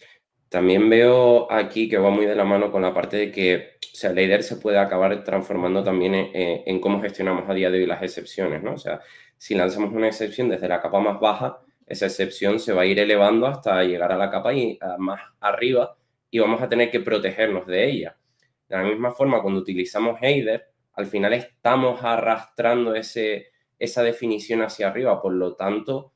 También veo aquí que va muy de la mano con la parte de que el sea, se puede acabar transformando también en, cómo gestionamos a día de hoy las excepciones, ¿no? O sea, si lanzamos una excepción desde la capa más baja, esa excepción se va a ir elevando hasta llegar a la capa más arriba y vamos a tener que protegernos de ella. De la misma forma, cuando utilizamos header al final estamos arrastrando ese, esa definición hacia arriba. Por lo tanto,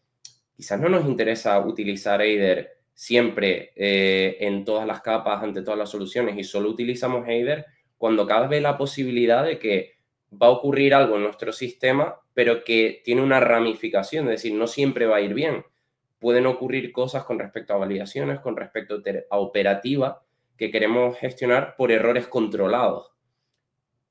quizás no nos interesa utilizar Eider siempre eh, en todas las capas, ante todas las soluciones, y solo utilizamos Eider cuando cada cabe la posibilidad de que va a ocurrir algo en nuestro sistema, pero que tiene una ramificación, es decir, no siempre va a ir bien. Pueden ocurrir cosas con respecto a validaciones, con respecto a operativa, que queremos gestionar por errores controlados.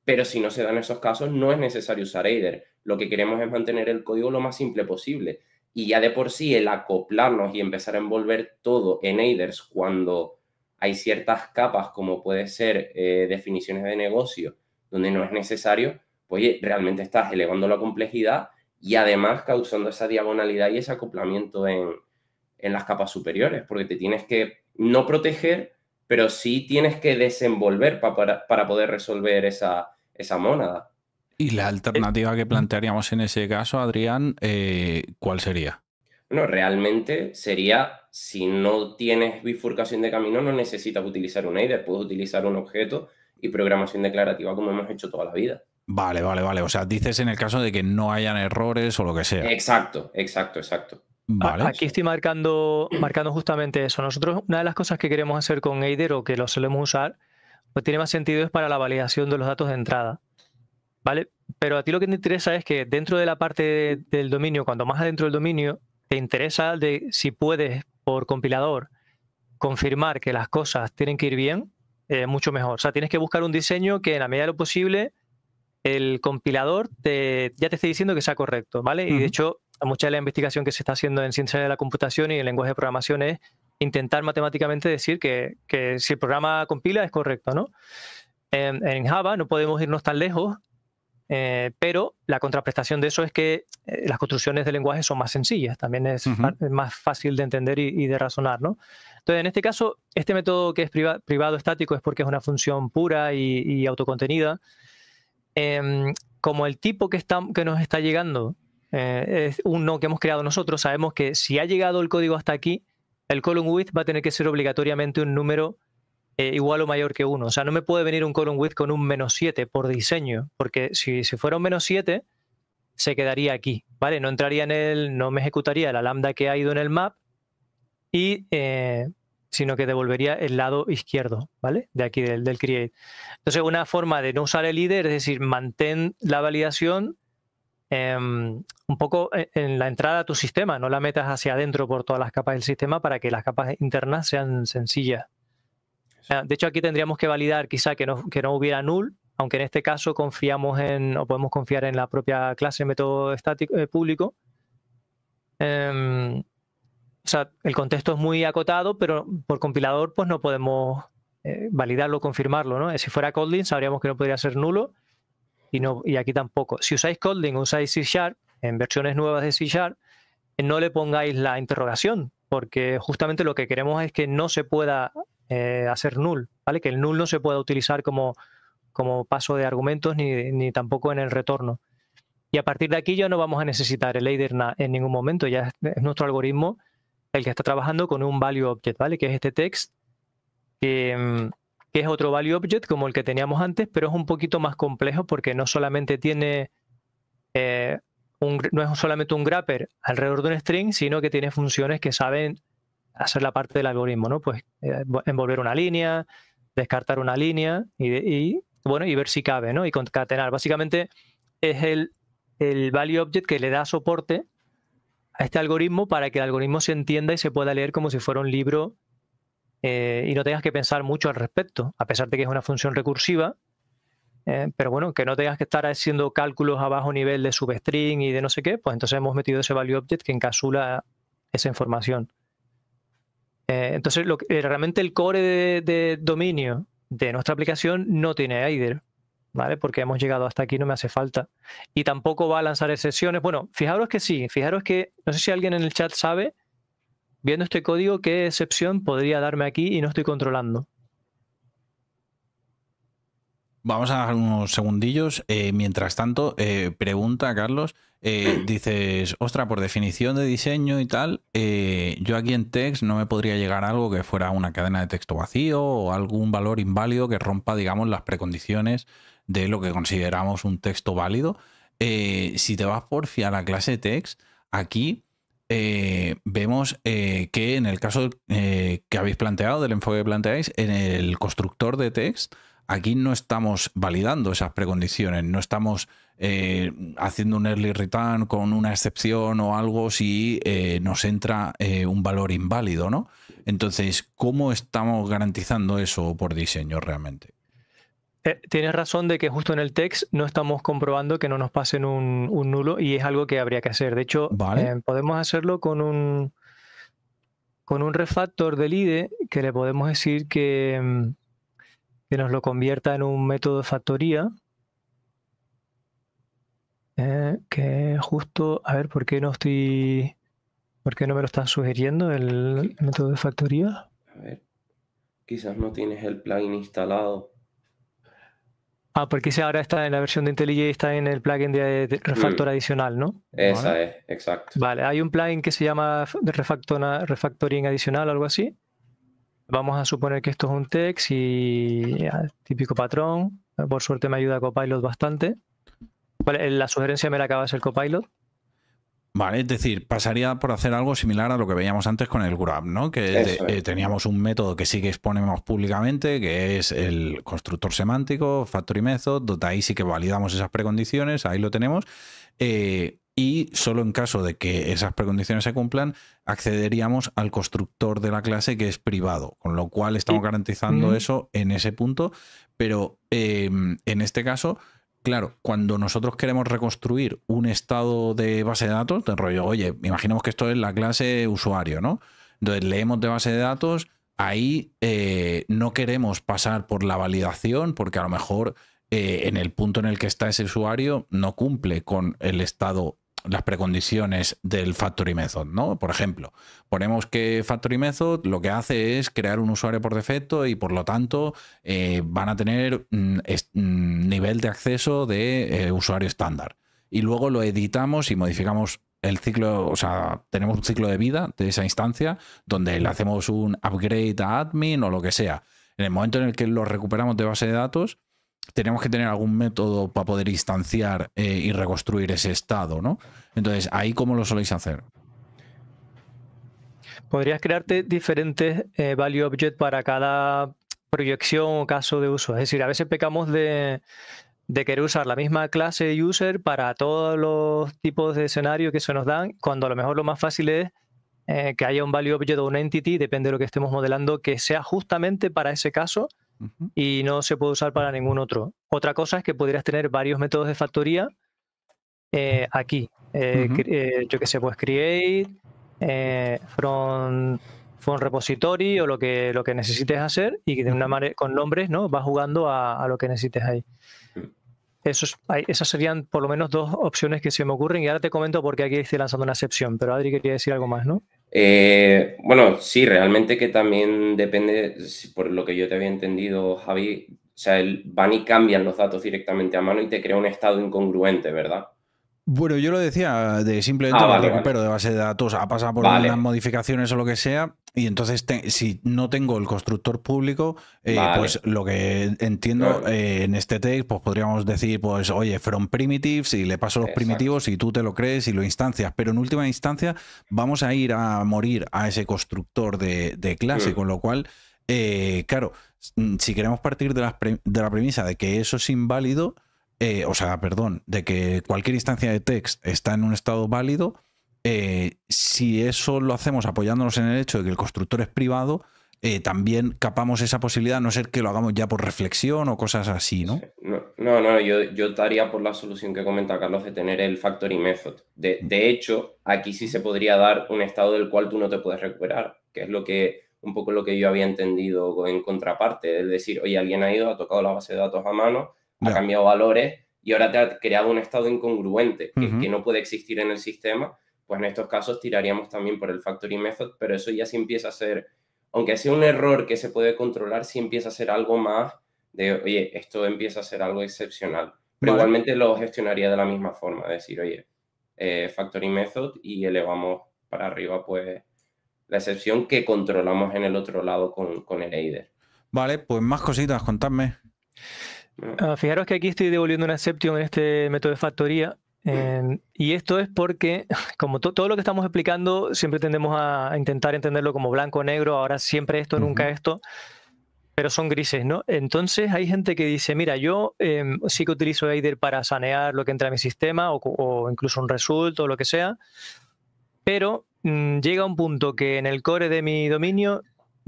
Pero si no se dan esos casos, no es necesario usar Aider. Lo que queremos es mantener el código lo más simple posible. Y ya de por sí, el acoplarnos y empezar a envolver todo en Aiders cuando hay ciertas capas, como puede ser eh, definiciones de negocio, donde no es necesario, pues realmente estás elevando la complejidad y además causando esa diagonalidad y ese acoplamiento en, las capas superiores, porque te tienes que no proteger, pero sí tienes que desenvolver para poder resolver esa, esa mónada.
¿Y la alternativa que plantearíamos en ese caso, Adrián, eh, cuál sería?
no realmente sería, si no tienes bifurcación de camino, no necesitas utilizar un aider, puedes utilizar un objeto y programación declarativa como hemos hecho toda la vida.
Vale, vale, vale. O sea, dices en el caso de que no hayan errores o lo que sea.
Exacto,
exacto, exacto. Aquí estoy
marcando, marcando justamente eso. Nosotros, una de las cosas que queremos hacer con Eider o que lo solemos usar pues tiene más sentido es para la validación de los datos de entrada. ¿Vale? Pero a ti lo que te interesa es que dentro de la parte del dominio, cuando más adentro del dominio, te interesa de si puedes por compilador confirmar que las cosas tienen que ir bien, eh, mucho mejor. O sea, tienes que buscar un diseño que en la medida de lo posible el compilador te, ya te esté diciendo que sea correcto, ¿vale? Y de hecho, mucha de la investigación que se está haciendo en ciencia de la computación y en lenguaje de programación es intentar matemáticamente decir que, si el programa compila es correcto, ¿no? En, Java no podemos irnos tan lejos, eh, pero la contraprestación de eso es que eh, las construcciones de lenguaje son más sencillas, también es más fácil de entender y, de razonar, ¿no? Entonces, en este caso, este método que es privado estático es porque es una función pura y, autocontenida. Em, como el tipo que, está, que nos está llegando eh, es uno que hemos creado nosotros, sabemos que si ha llegado el código hasta aquí, el column width va a tener que ser obligatoriamente un número eh, igual o mayor que 1. O sea, no me puede venir un column width con un menos 7 por diseño, porque si, si fuera un menos 7, se quedaría aquí, ¿vale? No entraría en el, no me ejecutaría la lambda que ha ido en el map, y, eh, sino que devolvería el lado izquierdo, ¿vale? De aquí del, del create. Entonces, una forma de no usar el líder es decir, mantén la validación Em, un poco eh, en la entrada a tu sistema, no la metas hacia adentro por todas las capas del sistema para que las capas internas sean sencillas. De hecho, aquí tendríamos que validar quizá que no, hubiera null, aunque en este caso confiamos en o podemos confiar en la propia clase método estático eh, público. Em, o sea, el contexto es muy acotado, pero por compilador pues no podemos eh, validarlo, confirmarlo. ¿no? Si fuera Kotlin sabríamos que no podría ser nulo y, no, aquí tampoco. Si usáis Kotlin usáis C Sharp, en versiones nuevas de C Sharp, no le pongáis la interrogación, porque justamente lo que queremos es que no se pueda eh, hacer null, ¿vale? Que el null no se pueda utilizar como, como paso de argumentos ni, tampoco en el retorno. Y a partir de aquí ya no vamos a necesitar el header en ningún momento, ya es, nuestro algoritmo el que está trabajando con un value object, ¿vale? Que es este text que, mm, que es otro value object como el que teníamos antes, pero es un poquito más complejo porque no solamente tiene eh, un, no es solamente un grapper alrededor de un string, sino que tiene funciones que saben hacer la parte del algoritmo, ¿no? Pues eh, envolver una línea, descartar una línea y, bueno, y ver si cabe, ¿no? Y concatenar. Básicamente es el, el value object que le da soporte a este algoritmo para que el algoritmo se entienda y se pueda leer como si fuera un libro eh, y no tengas que pensar mucho al respecto, a pesar de que es una función recursiva, eh, pero bueno, que no tengas que estar haciendo cálculos a bajo nivel de substring y de no sé qué, pues entonces hemos metido ese value object que encapsula esa información. Eh, entonces, lo realmente el core de, dominio de nuestra aplicación no tiene Aider, ¿vale? Porque hemos llegado hasta aquí, no me hace falta. Y tampoco va a lanzar excepciones. Bueno, fijaros que sí, fijaros que, no sé si alguien en el chat sabe, viendo este código, ¿qué excepción podría darme aquí y no estoy controlando?
Vamos a dar unos segundillos. Eh, mientras tanto, eh, pregunta Carlos. Eh, dices, ostra, por definición de diseño y tal, yo aquí en text no me podría llegar algo que fuera una cadena de texto vacío o algún valor inválido que rompa, digamos, las precondiciones de lo que consideramos un texto válido. si te vas por a la clase text, aquí eh, vemos eh, que en el caso eh, que habéis planteado, del enfoque que planteáis, en el constructor de text, aquí no estamos validando esas precondiciones, no estamos haciendo un early return con una excepción o algo si nos entra un valor inválido, ¿no? Entonces, ¿cómo estamos garantizando eso por diseño realmente?
Eh, tienes razón de que justo en el text no estamos comprobando que no nos pasen un, nulo y es algo que habría que hacer. De hecho, eh, podemos hacerlo con un, con un refactor del IDE que le podemos decir que, mm, que nos lo convierta en un método de factoría. Eh, que justo, a ver, ¿por qué no estoy, por qué no me lo están sugiriendo el, método de factoría?
A ver, quizás no tienes el plugin instalado. Ah, porque si ahora está en la versión de IntelliJ, está en el plugin
de, mm. refactor adicional, ¿no? Esa es, exacto. Vale, hay un plugin que se llama refactor, refactoring adicional o algo así. Vamos a suponer que esto es un text y ah, típico patrón. Por suerte me ayuda Copilot bastante. Vale, eh, la sugerencia me la acaba de hacer Copilot.
Vale, es decir, pasaría por hacer algo similar a lo que veíamos antes con el Grab, ¿no? Que eh, teníamos un método que sí que exponemos públicamente, que es el constructor semántico, factory method, donde ahí sí que validamos esas precondiciones, ahí lo tenemos. Eh, y solo en caso de que esas precondiciones se cumplan, accederíamos al constructor de la clase que es privado, con lo cual estamos garantizando eso en ese punto, pero eh, en este caso Claro, cuando nosotros queremos reconstruir un estado de base de datos, de rollo, oye, imaginemos que esto es la clase usuario, ¿no? Entonces leemos de base de datos, ahí eh, no queremos pasar por la validación porque a lo mejor eh, en el punto en el que está ese usuario no cumple con el estado las precondiciones del Factory Method, ¿no? Por ejemplo, ponemos que Factory Method lo que hace es crear un usuario por defecto y por lo tanto eh, van a tener mm, mm, nivel de acceso de eh, usuario estándar. Y luego lo editamos y modificamos el ciclo, o sea, tenemos un ciclo de vida de esa instancia donde le hacemos un upgrade a admin o lo que sea. En el momento en el que lo recuperamos de base de datos, tenemos que tener algún método para poder instanciar eh, y reconstruir ese estado, ¿no? Entonces, ¿ahí cómo lo soléis hacer?
Podrías crearte diferentes eh, value object para cada proyección o caso de uso. Es decir, a veces pecamos de, querer usar la misma clase user para todos los tipos de escenarios que se nos dan, cuando a lo mejor lo más fácil es eh, que haya un value object o un entity, depende de lo que estemos modelando, que sea justamente para ese caso y no se puede usar para ningún otro. Otra cosa es que podrías tener varios métodos de factoría eh, aquí. Eh, eh, yo que sé, pues create, from, repository o lo que, lo que necesites hacer y una con nombres, ¿no? Vas jugando a, a lo que necesites ahí. Mm esas serían por lo menos dos opciones que se me ocurren y ahora te comento por qué aquí estoy lanzando una excepción, pero Adri quería decir algo más, ¿no?
Eh, bueno, sí, realmente que también depende, por lo que yo te había entendido, Javi, o sea, el, van y cambian los datos directamente a mano y te crea un estado incongruente, ¿verdad?
Bueno, yo lo decía de simplemente ah, recupero de base de datos, ha pasado por unas modificaciones o lo que sea, y entonces si no tengo el constructor público, eh, pues lo que entiendo eh, en este text, pues podríamos decir, pues oye, from primitives y le paso los primitivos y tú te lo crees y lo instancias, pero en última instancia vamos a ir a morir a ese constructor de, clase, mm. con lo cual... Eh, claro, mm, si queremos partir de de la, premisa de que eso es inválido, eh, o sea, perdón, de que cualquier instancia de text está en un estado válido, eh, si eso lo hacemos apoyándonos en el hecho de que el constructor es privado, eh, también capamos esa posibilidad, no ser que lo hagamos ya por reflexión o cosas así, ¿no?
No, no, yo, yo estaría por la solución que comenta Carlos de tener el factory method. Mm. De, hecho, aquí sí se podría dar un estado del cual tú no te puedes recuperar, que es lo que un poco lo que yo había entendido en contraparte, es decir, oye, alguien ha ido, ha tocado la base de datos a mano, ha cambiado valores y ahora te ha creado un estado incongruente que, no puede existir en el sistema, pues en estos casos tiraríamos también por el factory method, pero eso ya sí empieza a ser, aunque sea un error que se puede controlar, sí empieza a ser algo más de, oye, esto empieza a ser algo excepcional. Pero igualmente lo gestionaría de la misma forma, decir, oye, eh, factory method y elevamos para arriba pues la excepción que controlamos en el otro lado con, con el EIDER.
Vale, pues más cositas, contadme.
Ah, ah, fijaros que aquí estoy devolviendo una exception en este método de factoría. y esto es porque, como todo lo que estamos explicando, siempre tendemos a intentar entenderlo como blanco, o negro, ahora siempre esto, nunca esto, pero son grises, ¿no? Entonces hay gente que dice, mira, yo em, sí que utilizo Eider para sanear lo que entra a mi sistema o, incluso un result o lo que sea, pero mm, llega un punto que en el core de mi dominio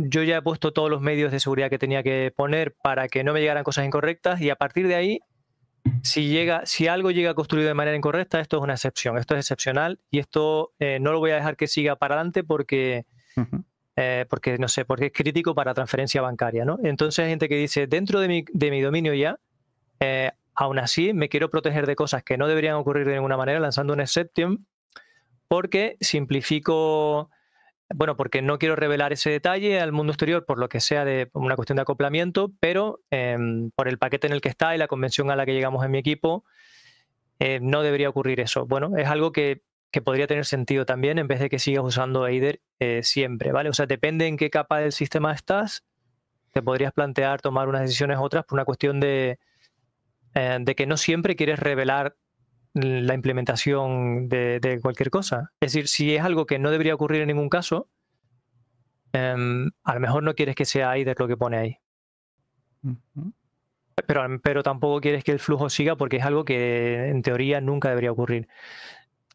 yo ya he puesto todos los medios de seguridad que tenía que poner para que no me llegaran cosas incorrectas y a partir de ahí, si, llega, si algo llega construido de manera incorrecta, esto es una excepción, esto es excepcional y esto eh, no lo voy a dejar que siga para adelante porque, eh, porque, no sé, porque es crítico para transferencia bancaria, ¿no? Entonces hay gente que dice, dentro de mi, de mi dominio ya, eh, aún así me quiero proteger de cosas que no deberían ocurrir de ninguna manera lanzando un exception porque simplifico bueno, porque no quiero revelar ese detalle al mundo exterior por lo que sea de una cuestión de acoplamiento, pero em, por el paquete en el que está y la convención a la que llegamos en mi equipo, eh, no debería ocurrir eso. Bueno, es algo que, podría tener sentido también en vez de que sigas usando Eider eh, siempre, ¿vale? O sea, depende en qué capa del sistema estás, te podrías plantear tomar unas decisiones otras por una cuestión de, eh, de que no siempre quieres revelar la implementación de, cualquier cosa. Es decir, si es algo que no debería ocurrir en ningún caso, em, a lo mejor no quieres que sea IDER lo que pone ahí. pero, pero, tampoco quieres que el flujo siga porque es algo que en teoría nunca debería ocurrir.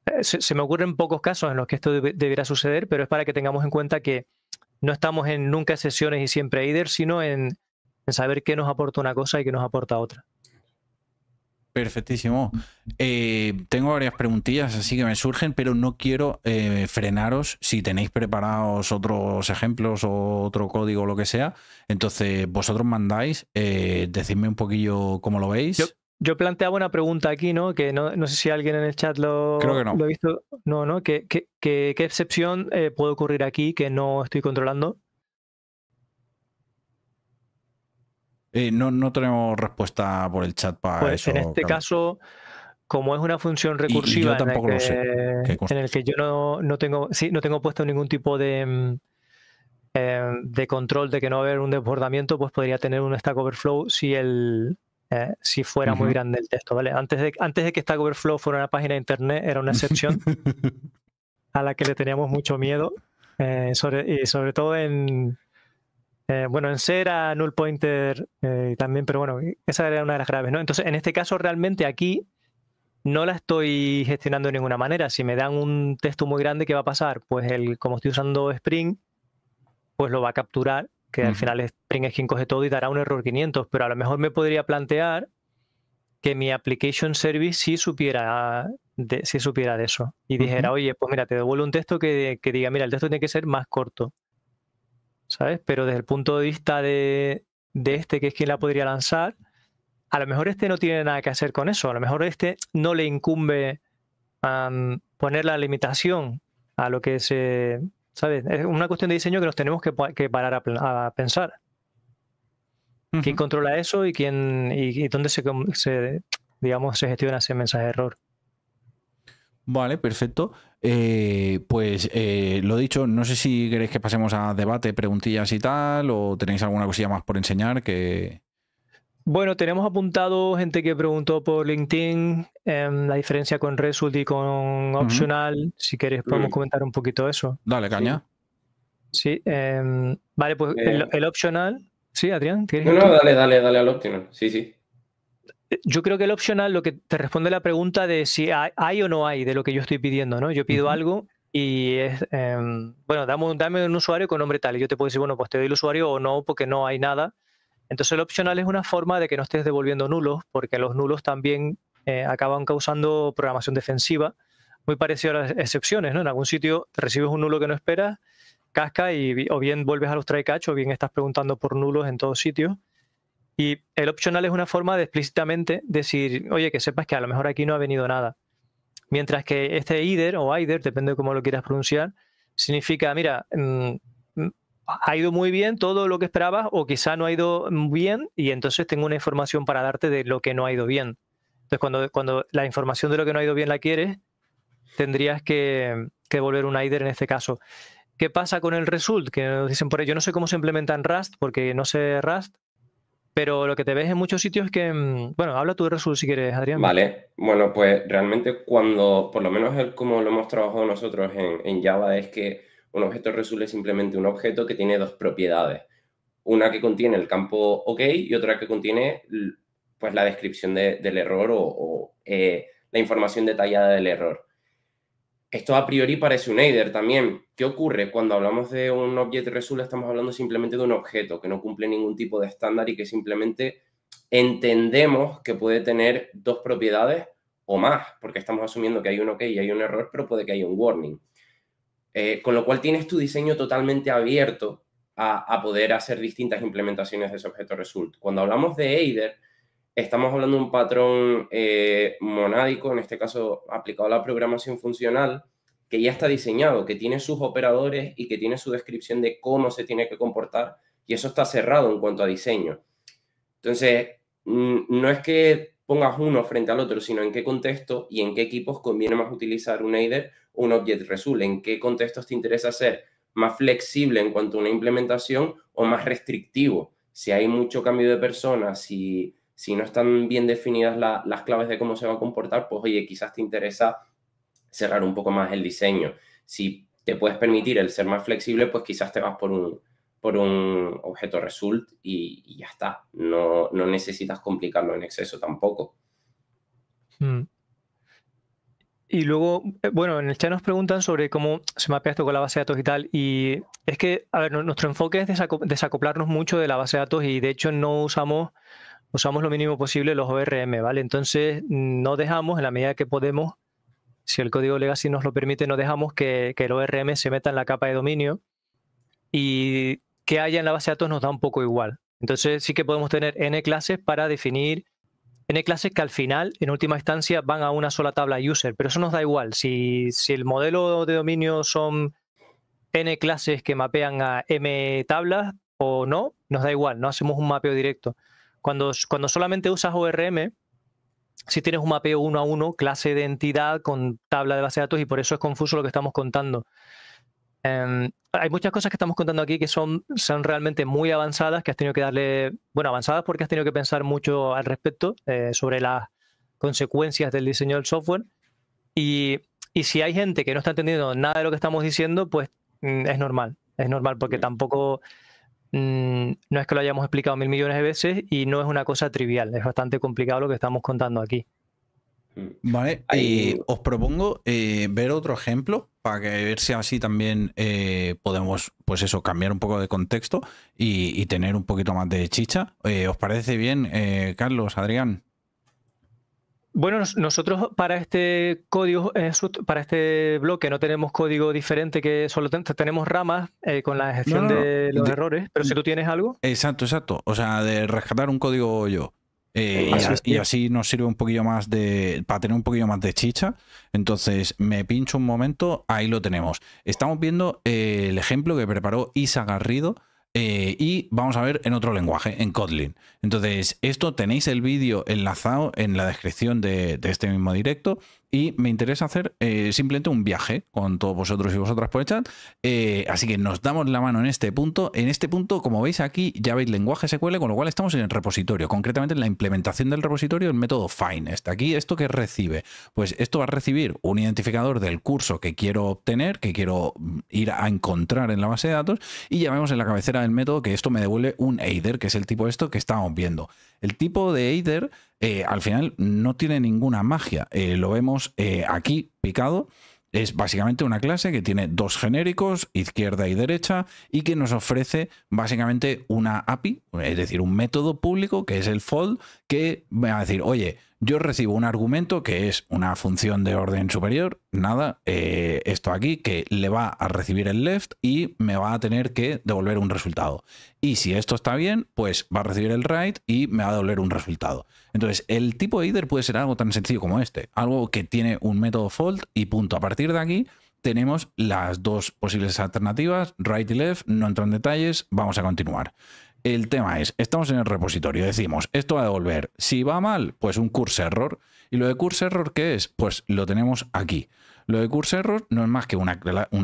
Eh, se, me ocurren pocos casos en los que esto debería suceder, pero es para que tengamos en cuenta que no estamos en nunca sesiones y siempre aider sino en, en saber qué nos aporta una cosa y qué nos aporta otra.
Perfectísimo. Eh, tengo varias preguntillas así que me surgen, pero no quiero eh, frenaros si tenéis preparados otros ejemplos o otro código o lo que sea. Entonces, vosotros mandáis, eh, decidme un poquillo cómo lo veis.
Yo, planteaba una pregunta aquí, ¿no? Que no, sé si alguien en el chat lo, Creo ha visto. No, ¿no? qué excepción puede ocurrir aquí que no estoy controlando?
Eh, no, tenemos respuesta por el chat para pues eso. En este caso, como es una función recursiva en, la que,
en el que yo no, no tengo, sí, no tengo puesto ningún tipo de, mm, em, de control de que no va a haber un desbordamiento, pues podría tener un Stack Overflow si el, eh, si fuera muy grande el texto, ¿vale? Antes de, antes de que Stack Overflow fuera una página de internet, era una excepción a la que le teníamos mucho miedo, eh, sobre, y sobre todo en, eh, bueno, en cera, null pointer eh, también, pero bueno, esa era una de las graves, ¿no? Entonces, en este caso, realmente aquí no la estoy gestionando de ninguna manera. Si me dan un texto muy grande, ¿qué va a pasar? Pues el, como estoy usando Spring, pues lo va a capturar, que al final Spring es quien coge todo y dará un error 500, pero a lo mejor me podría plantear que mi application service sí supiera de, supiera de eso y dijera, oye, pues mira, te devuelvo un texto que, que diga, mira, el texto tiene que ser más corto. Pero desde el punto de vista de, este, que es quien la podría lanzar, a lo mejor este no tiene nada que hacer con eso, a lo mejor este no le incumbe poner la limitación a lo que se... Es una cuestión de diseño que nos tenemos que, parar a, pensar. ¿Quién controla eso y quién dónde se, se, digamos, se gestiona ese mensaje de error?
Vale, perfecto. Eh, pues eh, lo dicho, no sé si queréis que pasemos a debate, preguntillas y tal, o tenéis alguna cosilla más por enseñar que...
Bueno, tenemos apuntado gente que preguntó por LinkedIn em, la diferencia con Result y con Optional. Si queréis, podemos mm. comentar un poquito eso. Dale, caña. Sí, em, vale, pues eh. el, Optional. Sí, Adrián. No, no, dale, dale,
dale al Optional. Sí, sí.
Eh, yo creo que el opcional lo que te responde la pregunta de si hay, o no hay de lo que yo estoy pidiendo, ¿no? Yo pido algo y es, em, bueno, dame, un usuario con nombre tal y yo te puedo decir, bueno, pues te doy el usuario o no porque no hay nada. Entonces el opcional es una forma de que no estés devolviendo nulos porque los nulos también eh, acaban causando programación defensiva, muy parecido a las excepciones, ¿no? En algún sitio recibes un nulo que no esperas, casca y o bien vuelves a los try catch o bien estás preguntando por nulos en todos sitios. Y el optional es una forma de explícitamente decir, oye, que sepas que a lo mejor aquí no ha venido nada. Mientras que este either o either, depende de cómo lo quieras pronunciar, significa, mira, mm, mm, ha ido muy bien todo lo que esperabas o quizá no ha ido bien y entonces tengo una información para darte de lo que no ha ido bien. Entonces, cuando, cuando la información de lo que no ha ido bien la quieres, tendrías que, que volver un either en este caso. ¿Qué pasa con el result? Que nos dicen por ahí, yo no sé cómo se implementan Rust porque no sé Rust, pero lo que te ves en muchos sitios es que. Mm, bueno, habla tú de Resul si quieres, Adrián.
Vale, bueno, pues realmente cuando, por lo menos como lo hemos trabajado nosotros en, Java, es que un objeto Resul es simplemente un objeto que tiene dos propiedades. Una que contiene el campo OK y otra que contiene pues la descripción del error o, eh, la información detallada del error. Esto a priori parece un aider también. ¿Qué ocurre? Cuando hablamos de un Object Result estamos hablando simplemente de un objeto que no cumple ningún tipo de estándar y que simplemente entendemos que puede tener dos propiedades o más, porque estamos asumiendo que hay un OK y hay un error, pero puede que haya un warning. Eh, con lo cual tienes tu diseño totalmente abierto a, poder hacer distintas implementaciones de ese objeto result. Cuando hablamos de Eider, Estamos hablando de un patrón eh, monádico, en este caso aplicado a la programación funcional, que ya está diseñado, que tiene sus operadores y que tiene su descripción de cómo se tiene que comportar, y eso está cerrado en cuanto a diseño. Entonces, no es que pongas uno frente al otro, sino en qué contexto y en qué equipos conviene más utilizar un Aider o un Object Result, en qué contextos te interesa ser más flexible en cuanto a una implementación o más restrictivo. Si hay mucho cambio de personas, si si no están bien definidas las claves de cómo se va a comportar, pues oye, quizás te interesa cerrar un poco más el diseño. Si te puedes permitir el ser más flexible, pues quizás te vas por un, por un objeto result y, ya está. No, necesitas complicarlo en exceso tampoco. Hmm.
Y luego, eh, bueno, en el chat nos preguntan sobre cómo se mapea esto con la base de datos y tal. Y es que, a ver, nuestro enfoque es desacoplarnos mucho de la base de datos y de hecho no usamos usamos lo mínimo posible los ORM, ¿vale? Entonces, no dejamos, en la medida que podemos, si el código legacy nos lo permite, no dejamos que, que el ORM se meta en la capa de dominio y que haya en la base de datos nos da un poco igual. Entonces, sí que podemos tener n clases para definir N clases que al final, en última instancia, van a una sola tabla user, pero eso nos da igual. Si, si, el modelo de dominio son N clases que mapean a M tablas o no, nos da igual, no hacemos un mapeo directo. Cuando, solamente usas ORM, si tienes un mapeo uno a uno, clase de entidad con tabla de base de datos y por eso es confuso lo que estamos contando. Em, hay muchas cosas que estamos contando aquí que son, realmente muy avanzadas, que has tenido que darle, bueno, avanzadas porque has tenido que pensar mucho al respecto eh, sobre las consecuencias del diseño del software. Y, y, si hay gente que no está entendiendo nada de lo que estamos diciendo, pues mm, es normal, es normal porque tampoco Mm, no es que lo hayamos explicado mil millones de veces y no es una cosa trivial, es bastante complicado lo que estamos contando aquí.
Mm. Vale, y os propongo eh, ver otro ejemplo para que ver si así también eh, podemos, pues eso, cambiar un poco de contexto y tener un poquito más de chicha. Eh, ¿Os parece bien, Carlos, Adrián?
Bueno, nosotros para este código, eh, para este bloque no tenemos código diferente que solo tenemos ramas eh, con la excepción de los errores, pero si tú tienes algo.
Exacto, exacto. O sea, de rescatar un código yo. Eh, y, así nos sirve un poquillo más de. para tener un poquillo más de chicha. Entonces, me pincho un momento, ahí lo tenemos. Estamos viendo el ejemplo que preparó Isa Garrido eh, y vamos a ver en otro lenguaje, en Kotlin. Entonces, esto tenéis el vídeo enlazado en la descripción de, este mismo directo y me interesa hacer eh, simplemente un viaje con todos vosotros y vosotras por el chat. Eh, así que nos damos la mano en este punto. En este punto, como veis aquí, ya veis lenguaje SQL, con lo cual estamos en el repositorio, concretamente en la implementación del repositorio, el método find. Está aquí, ¿esto que recibe? Pues esto va a recibir un identificador del curso que quiero obtener, que quiero mm, ir a encontrar en la base de datos, y ya vemos en la cabecera del método que esto me devuelve un header, que es el tipo de esto que estamos viendo. El tipo de header eh, al final no tiene ninguna magia. Eh, lo vemos eh, aquí picado. Es básicamente una clase que tiene dos genéricos, izquierda y derecha, y que nos ofrece básicamente una API, es decir, un método público que es el fold, que va a decir, oye, yo recibo un argumento que es una función de orden superior, nada, eh, esto aquí, que le va a recibir el left y me va a tener que devolver un resultado. Y si esto está bien, pues va a recibir el right y me va a devolver un resultado. Entonces, el tipo de puede ser algo tan sencillo como este, algo que tiene un método fault, y punto. A partir de aquí tenemos las dos posibles alternativas, right y left, no entro en detalles, vamos a continuar. El tema es, estamos en el repositorio, decimos, esto va a devolver. Si va mal, pues un curse error. ¿Y lo de curse error qué es? Pues lo tenemos aquí. Lo de curse error no es más que una,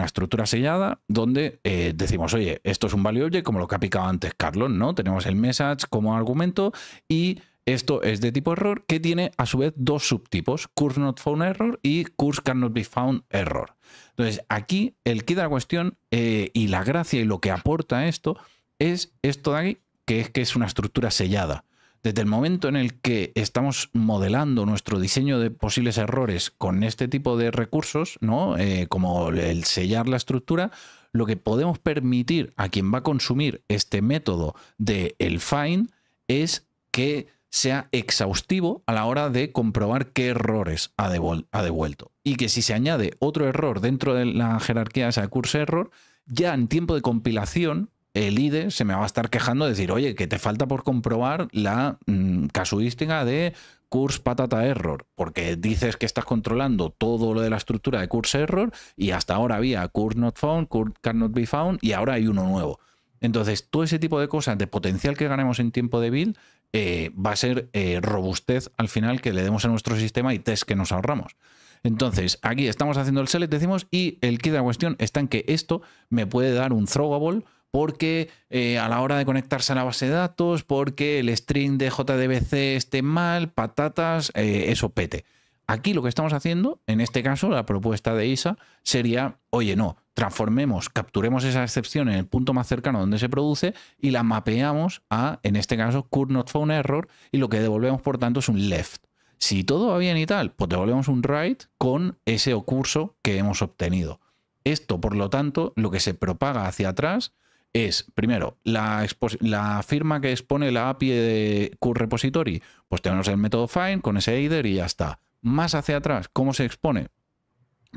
estructura sellada donde eh, decimos, oye, esto es un value object, como lo que ha picado antes Carlos, ¿no? Tenemos el message como argumento y esto es de tipo error que tiene a su vez dos subtipos, curse not found error y curse cannot be found error. Entonces, aquí el key de la cuestión eh, y la gracia y lo que aporta esto es esto de aquí, que es que es una estructura sellada. Desde el momento en el que estamos modelando nuestro diseño de posibles errores con este tipo de recursos, ¿no? Eh, como el sellar la estructura, lo que podemos permitir a quien va a consumir este método del el find es que sea exhaustivo a la hora de comprobar qué errores ha, devuelto. Y que si se añade otro error dentro de la jerarquía de esa error, ya en tiempo de compilación el IDE se me va a estar quejando de decir, oye, que te falta por comprobar la mm, casuística de curse patata error, porque dices que estás controlando todo lo de la estructura de curse error y hasta ahora había curse not found, curse cannot be found y ahora hay uno nuevo. Entonces, todo ese tipo de cosas de potencial que ganemos en tiempo de build eh, va a ser eh, robustez al final que le demos a nuestro sistema y test que nos ahorramos. Entonces, aquí estamos haciendo el select, decimos, y el kit de la cuestión está en que esto me puede dar un throwable porque eh, a la hora de conectarse a la base de datos, porque el string de JDBC esté mal, patatas, eh, eso pete. Aquí lo que estamos haciendo, en este caso la propuesta de ISA, sería, oye, no, transformemos, capturemos esa excepción en el punto más cercano donde se produce y la mapeamos a, en este caso, "could not found error y lo que devolvemos, por tanto, es un left. Si todo va bien y tal, pues devolvemos un right con ese ocurso que hemos obtenido. Esto, por lo tanto, lo que se propaga hacia atrás es, primero, la, firma que expone la API de Repository. Pues tenemos el método find con ese header y ya está. Más hacia atrás, ¿cómo se expone?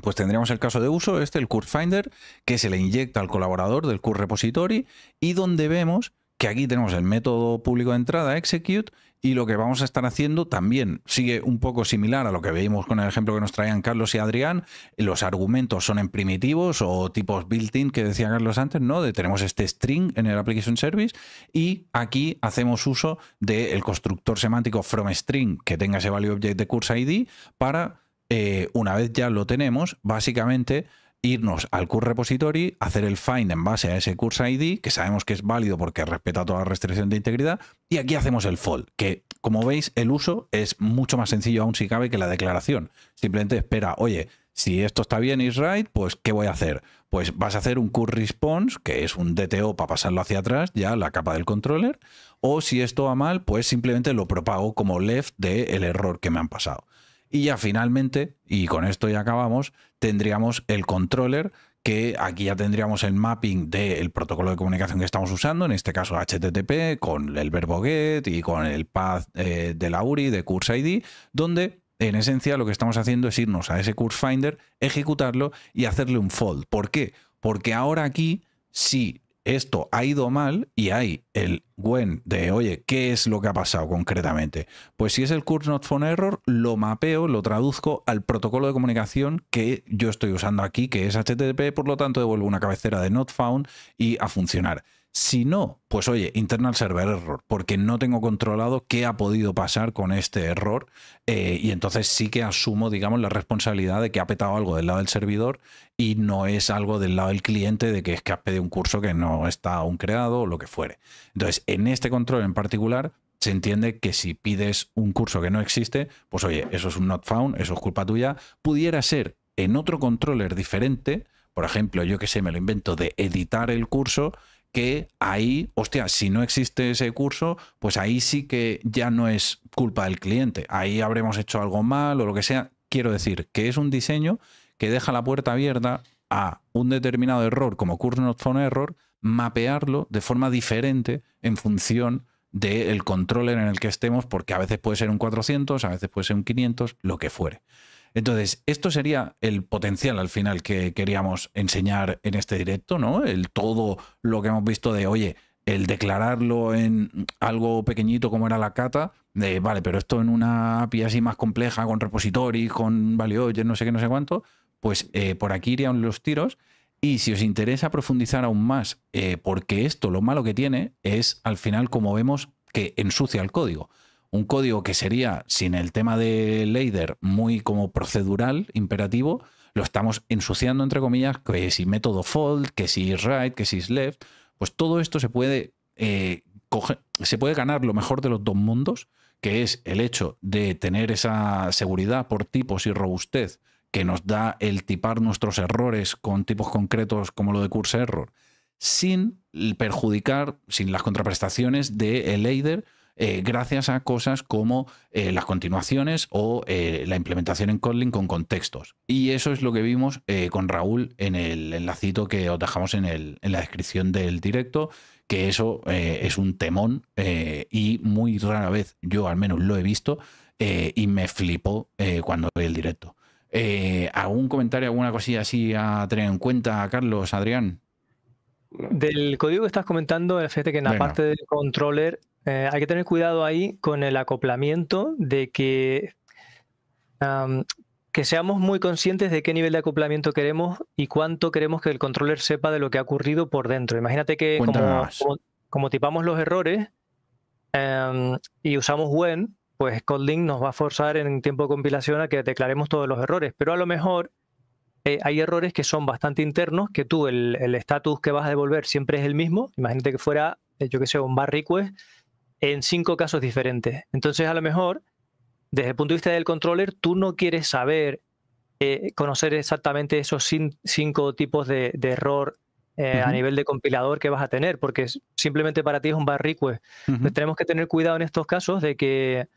Pues tendríamos el caso de uso, este, el Finder, que se le inyecta al colaborador del Repository y donde vemos que aquí tenemos el método público de entrada execute y lo que vamos a estar haciendo también sigue un poco similar a lo que veíamos con el ejemplo que nos traían Carlos y Adrián. Los argumentos son en primitivos o tipos built-in que decía Carlos antes, ¿no? De tenemos este string en el application service y aquí hacemos uso del constructor semántico from string que tenga ese value object de course ID para, eh, una vez ya lo tenemos, básicamente irnos al curl repository, hacer el find en base a ese curse ID, que sabemos que es válido porque respeta toda la restricción de integridad, y aquí hacemos el fall, que como veis el uso es mucho más sencillo aún si cabe que la declaración. Simplemente espera, oye, si esto está bien y right, pues ¿qué voy a hacer? Pues vas a hacer un curl response, que es un DTO para pasarlo hacia atrás, ya la capa del controller, o si esto va mal, pues simplemente lo propago como left del el error que me han pasado. Y ya finalmente, y con esto ya acabamos, tendríamos el controller que aquí ya tendríamos el mapping del protocolo de comunicación que estamos usando, en este caso HTTP, con el verbo GET y con el path eh, de la URI, de Course ID, donde en esencia lo que estamos haciendo es irnos a ese Course Finder, ejecutarlo y hacerle un fold. ¿Por qué? Porque ahora aquí, si esto ha ido mal y hay el when de, oye, ¿qué es lo que ha pasado concretamente? Pues si es el curse not Found error, lo mapeo, lo traduzco al protocolo de comunicación que yo estoy usando aquí, que es HTTP, por lo tanto devuelvo una cabecera de not found y a funcionar. Si no, pues oye, internal server error, porque no tengo controlado qué ha podido pasar con este error eh, y entonces sí que asumo, digamos, la responsabilidad de que ha petado algo del lado del servidor y no es algo del lado del cliente de que es que has pedido un curso que no está aún creado o lo que fuere. Entonces, en este control en particular, se entiende que si pides un curso que no existe, pues oye, eso es un not found, eso es culpa tuya. Pudiera ser en otro controller diferente, por ejemplo, yo que sé, me lo invento de editar el curso que ahí, hostia, si no existe ese curso, pues ahí sí que ya no es culpa del cliente. Ahí habremos hecho algo mal o lo que sea. Quiero decir que es un diseño que deja la puerta abierta a un determinado error como curso not found error, mapearlo de forma diferente en función del controler controller en el que estemos, porque a veces puede ser un 400, a veces puede ser un 500, lo que fuere. Entonces, esto sería el potencial al final que queríamos enseñar en este directo, ¿no? El todo lo que hemos visto de, oye, el declararlo en algo pequeñito como era la cata, de, vale, pero esto en una API así más compleja, con repository, con yo no sé qué, no sé cuánto, pues eh, por aquí irían los tiros. Y si os interesa profundizar aún más, eh, porque esto lo malo que tiene es al final como vemos que ensucia el código un código que sería, sin el tema de Leider, muy como procedural, imperativo, lo estamos ensuciando, entre comillas, que si método fold, que si right, que si left, pues todo esto se puede, eh, se puede ganar lo mejor de los dos mundos, que es el hecho de tener esa seguridad por tipos y robustez que nos da el tipar nuestros errores con tipos concretos como lo de curse error, sin perjudicar, sin las contraprestaciones de el eh, gracias a cosas como eh, las continuaciones o eh, la implementación en Kotlin con contextos. Y eso es lo que vimos con Raúl en el enlacito que os dejamos en, en la descripción del directo, que eso es un temón y muy rara vez yo al menos lo he visto y me flipó cuando vi el directo. ¿Algún comentario, alguna cosilla así a tener en cuenta, Carlos, Adrián?
Del código que estás comentando, fíjate que en la parte del controller eh, hay que tener cuidado ahí con el acoplamiento de que, que seamos muy conscientes de qué nivel de acoplamiento queremos y cuánto queremos que el controller sepa de lo que ha ocurrido por dentro. Imagínate que como, tipamos los errores em, y usamos when, pues Kotlin nos va a forzar en tiempo de compilación a que declaremos todos los errores, pero a lo mejor eh, hay errores que son bastante internos, que tú el estatus que vas a devolver siempre es el mismo. Imagínate que fuera, eh, yo que sé, un bar request en cinco casos diferentes. Entonces, a lo mejor, desde el punto de vista del controller, tú no quieres saber, eh, conocer exactamente esos cinco tipos de, error eh, a nivel de compilador que vas a tener, porque simplemente para ti es un bar Tenemos que tener cuidado en estos casos de que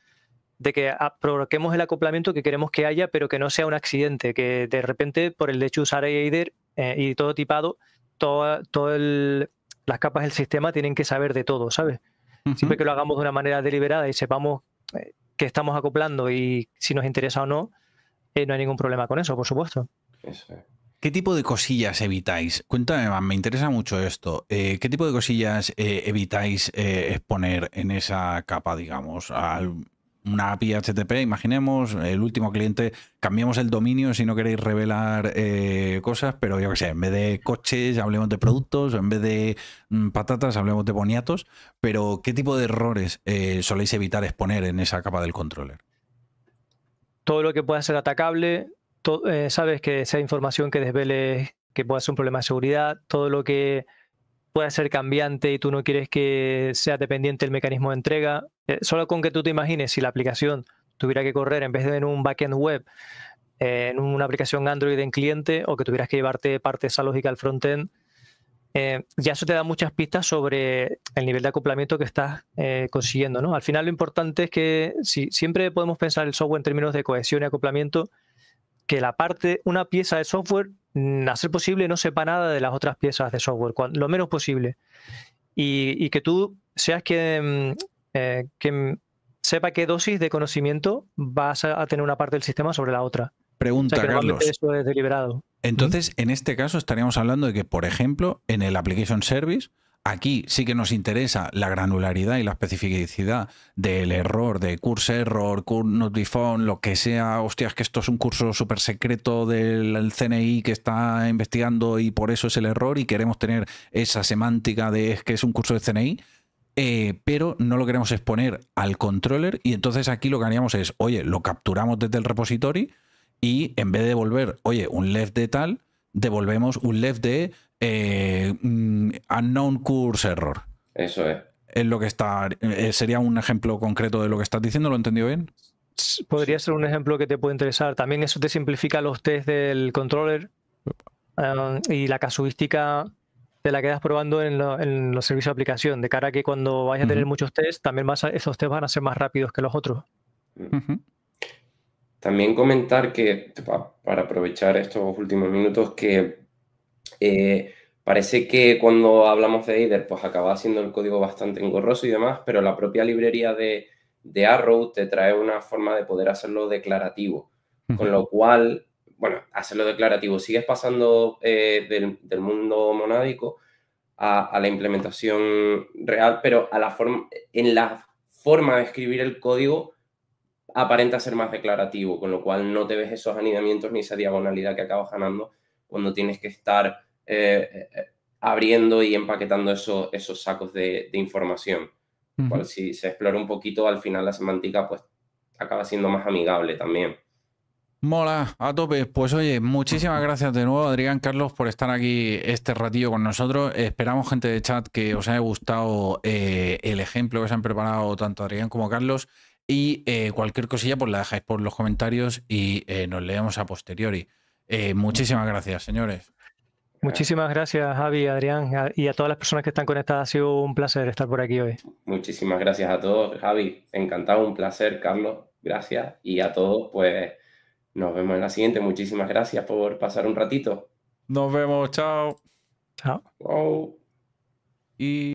de que provoquemos el acoplamiento que queremos que haya, pero que no sea un accidente, que de repente por el hecho de usar Aider eh, y todo tipado, todas todo las capas del sistema tienen que saber de todo, ¿sabes? Siempre que lo hagamos de una manera deliberada y sepamos eh, que estamos acoplando y si nos interesa o no, eh, no hay ningún problema con eso, por supuesto.
¿Qué tipo de cosillas evitáis? Cuéntame, me interesa mucho esto. Eh, ¿Qué tipo de cosillas evitáis exponer en esa capa, digamos? Al, una API HTTP, imaginemos, el último cliente, cambiamos el dominio si no queréis revelar eh, cosas, pero yo qué sé, en vez de coches hablemos de productos, en vez de mm, patatas hablemos de boniatos, pero ¿qué tipo de errores eh, soléis evitar exponer en esa capa del controller?
Todo lo que pueda ser atacable, eh, sabes que sea información que desvele que pueda ser un problema de seguridad, todo lo que puede ser cambiante y tú no quieres que sea dependiente el mecanismo de entrega. Eh, solo con que tú te imagines si la aplicación tuviera que correr en vez de en un backend web, eh, en una aplicación Android en cliente o que tuvieras que llevarte parte de esa lógica al frontend, eh, ya eso te da muchas pistas sobre el nivel de acoplamiento que estás consiguiendo. ¿no? Al final lo importante es que si, siempre podemos pensar el software en términos de cohesión y acoplamiento, que la parte, una pieza de software Mm, hacer posible no sepa nada de las otras piezas de software, lo menos posible. Y, que tú seas quien, mm, eh, mm, sepa qué dosis de conocimiento vas a, tener una parte del sistema sobre la otra.
Pregunta, Carlos.
Eso es deliberado.
Entonces, en este caso estaríamos hablando de que, por ejemplo, en el Application Service, Aquí sí que nos interesa la granularidad y la especificidad del error, de curso error, curse not lo que sea. Hostias, que esto es un curso súper secreto del CNI que está investigando y por eso es el error y queremos tener esa semántica de es que es un curso de CNI. Eh, pero no lo queremos exponer al controller y entonces aquí lo que haríamos es, oye, lo capturamos desde el repository y en vez de devolver, oye, un left de tal, devolvemos un left de eh, mm, unknown course error. Eso es. Es lo que está. Eh, sería un ejemplo concreto de lo que estás diciendo, ¿lo he entendido bien? Podría ser un ejemplo que te puede interesar. También eso te simplifica los
test del controller eh, y la casuística de la quedas probando en, los servicios de aplicación, de cara a que cuando vayas a tener muchos tests, también esos tests van a ser más rápidos que los otros.
Mm. También comentar que, para aprovechar estos últimos minutos, que eh, parece que cuando hablamos de Eider, pues acaba siendo el código bastante engorroso y demás, pero la propia librería de, de Arrow te trae una forma de poder hacerlo declarativo, con lo cual, bueno, hacerlo declarativo, sigues pasando eh, del, mundo monádico a, la implementación real, pero a la forma, en la forma de escribir el código aparenta ser más declarativo, con lo cual no te ves esos anidamientos ni esa diagonalidad que acabas ganando cuando tienes que estar eh, eh, eh, abriendo y empaquetando eso, esos sacos de, información. si se explora un poquito, al final la semántica pues acaba siendo más amigable también.
Mola, a tope. Pues oye, muchísimas gracias de nuevo, Adrián Carlos, por estar aquí este ratillo con nosotros. Esperamos, gente de chat, que os haya gustado el ejemplo que se han preparado tanto Adrián como Carlos. Y cualquier cosilla, pues la dejáis por los comentarios y nos leemos a posteriori. muchísimas gracias, señores.
Muchísimas gracias, Javi, Adrián y a todas las personas que están conectadas. Ha sido un placer estar por aquí hoy.
Muchísimas gracias a todos, Javi. Encantado, un placer, Carlos. Gracias. Y a todos, pues nos vemos en la siguiente. Muchísimas gracias por pasar un ratito. Nos vemos, chao. Chao.
Y.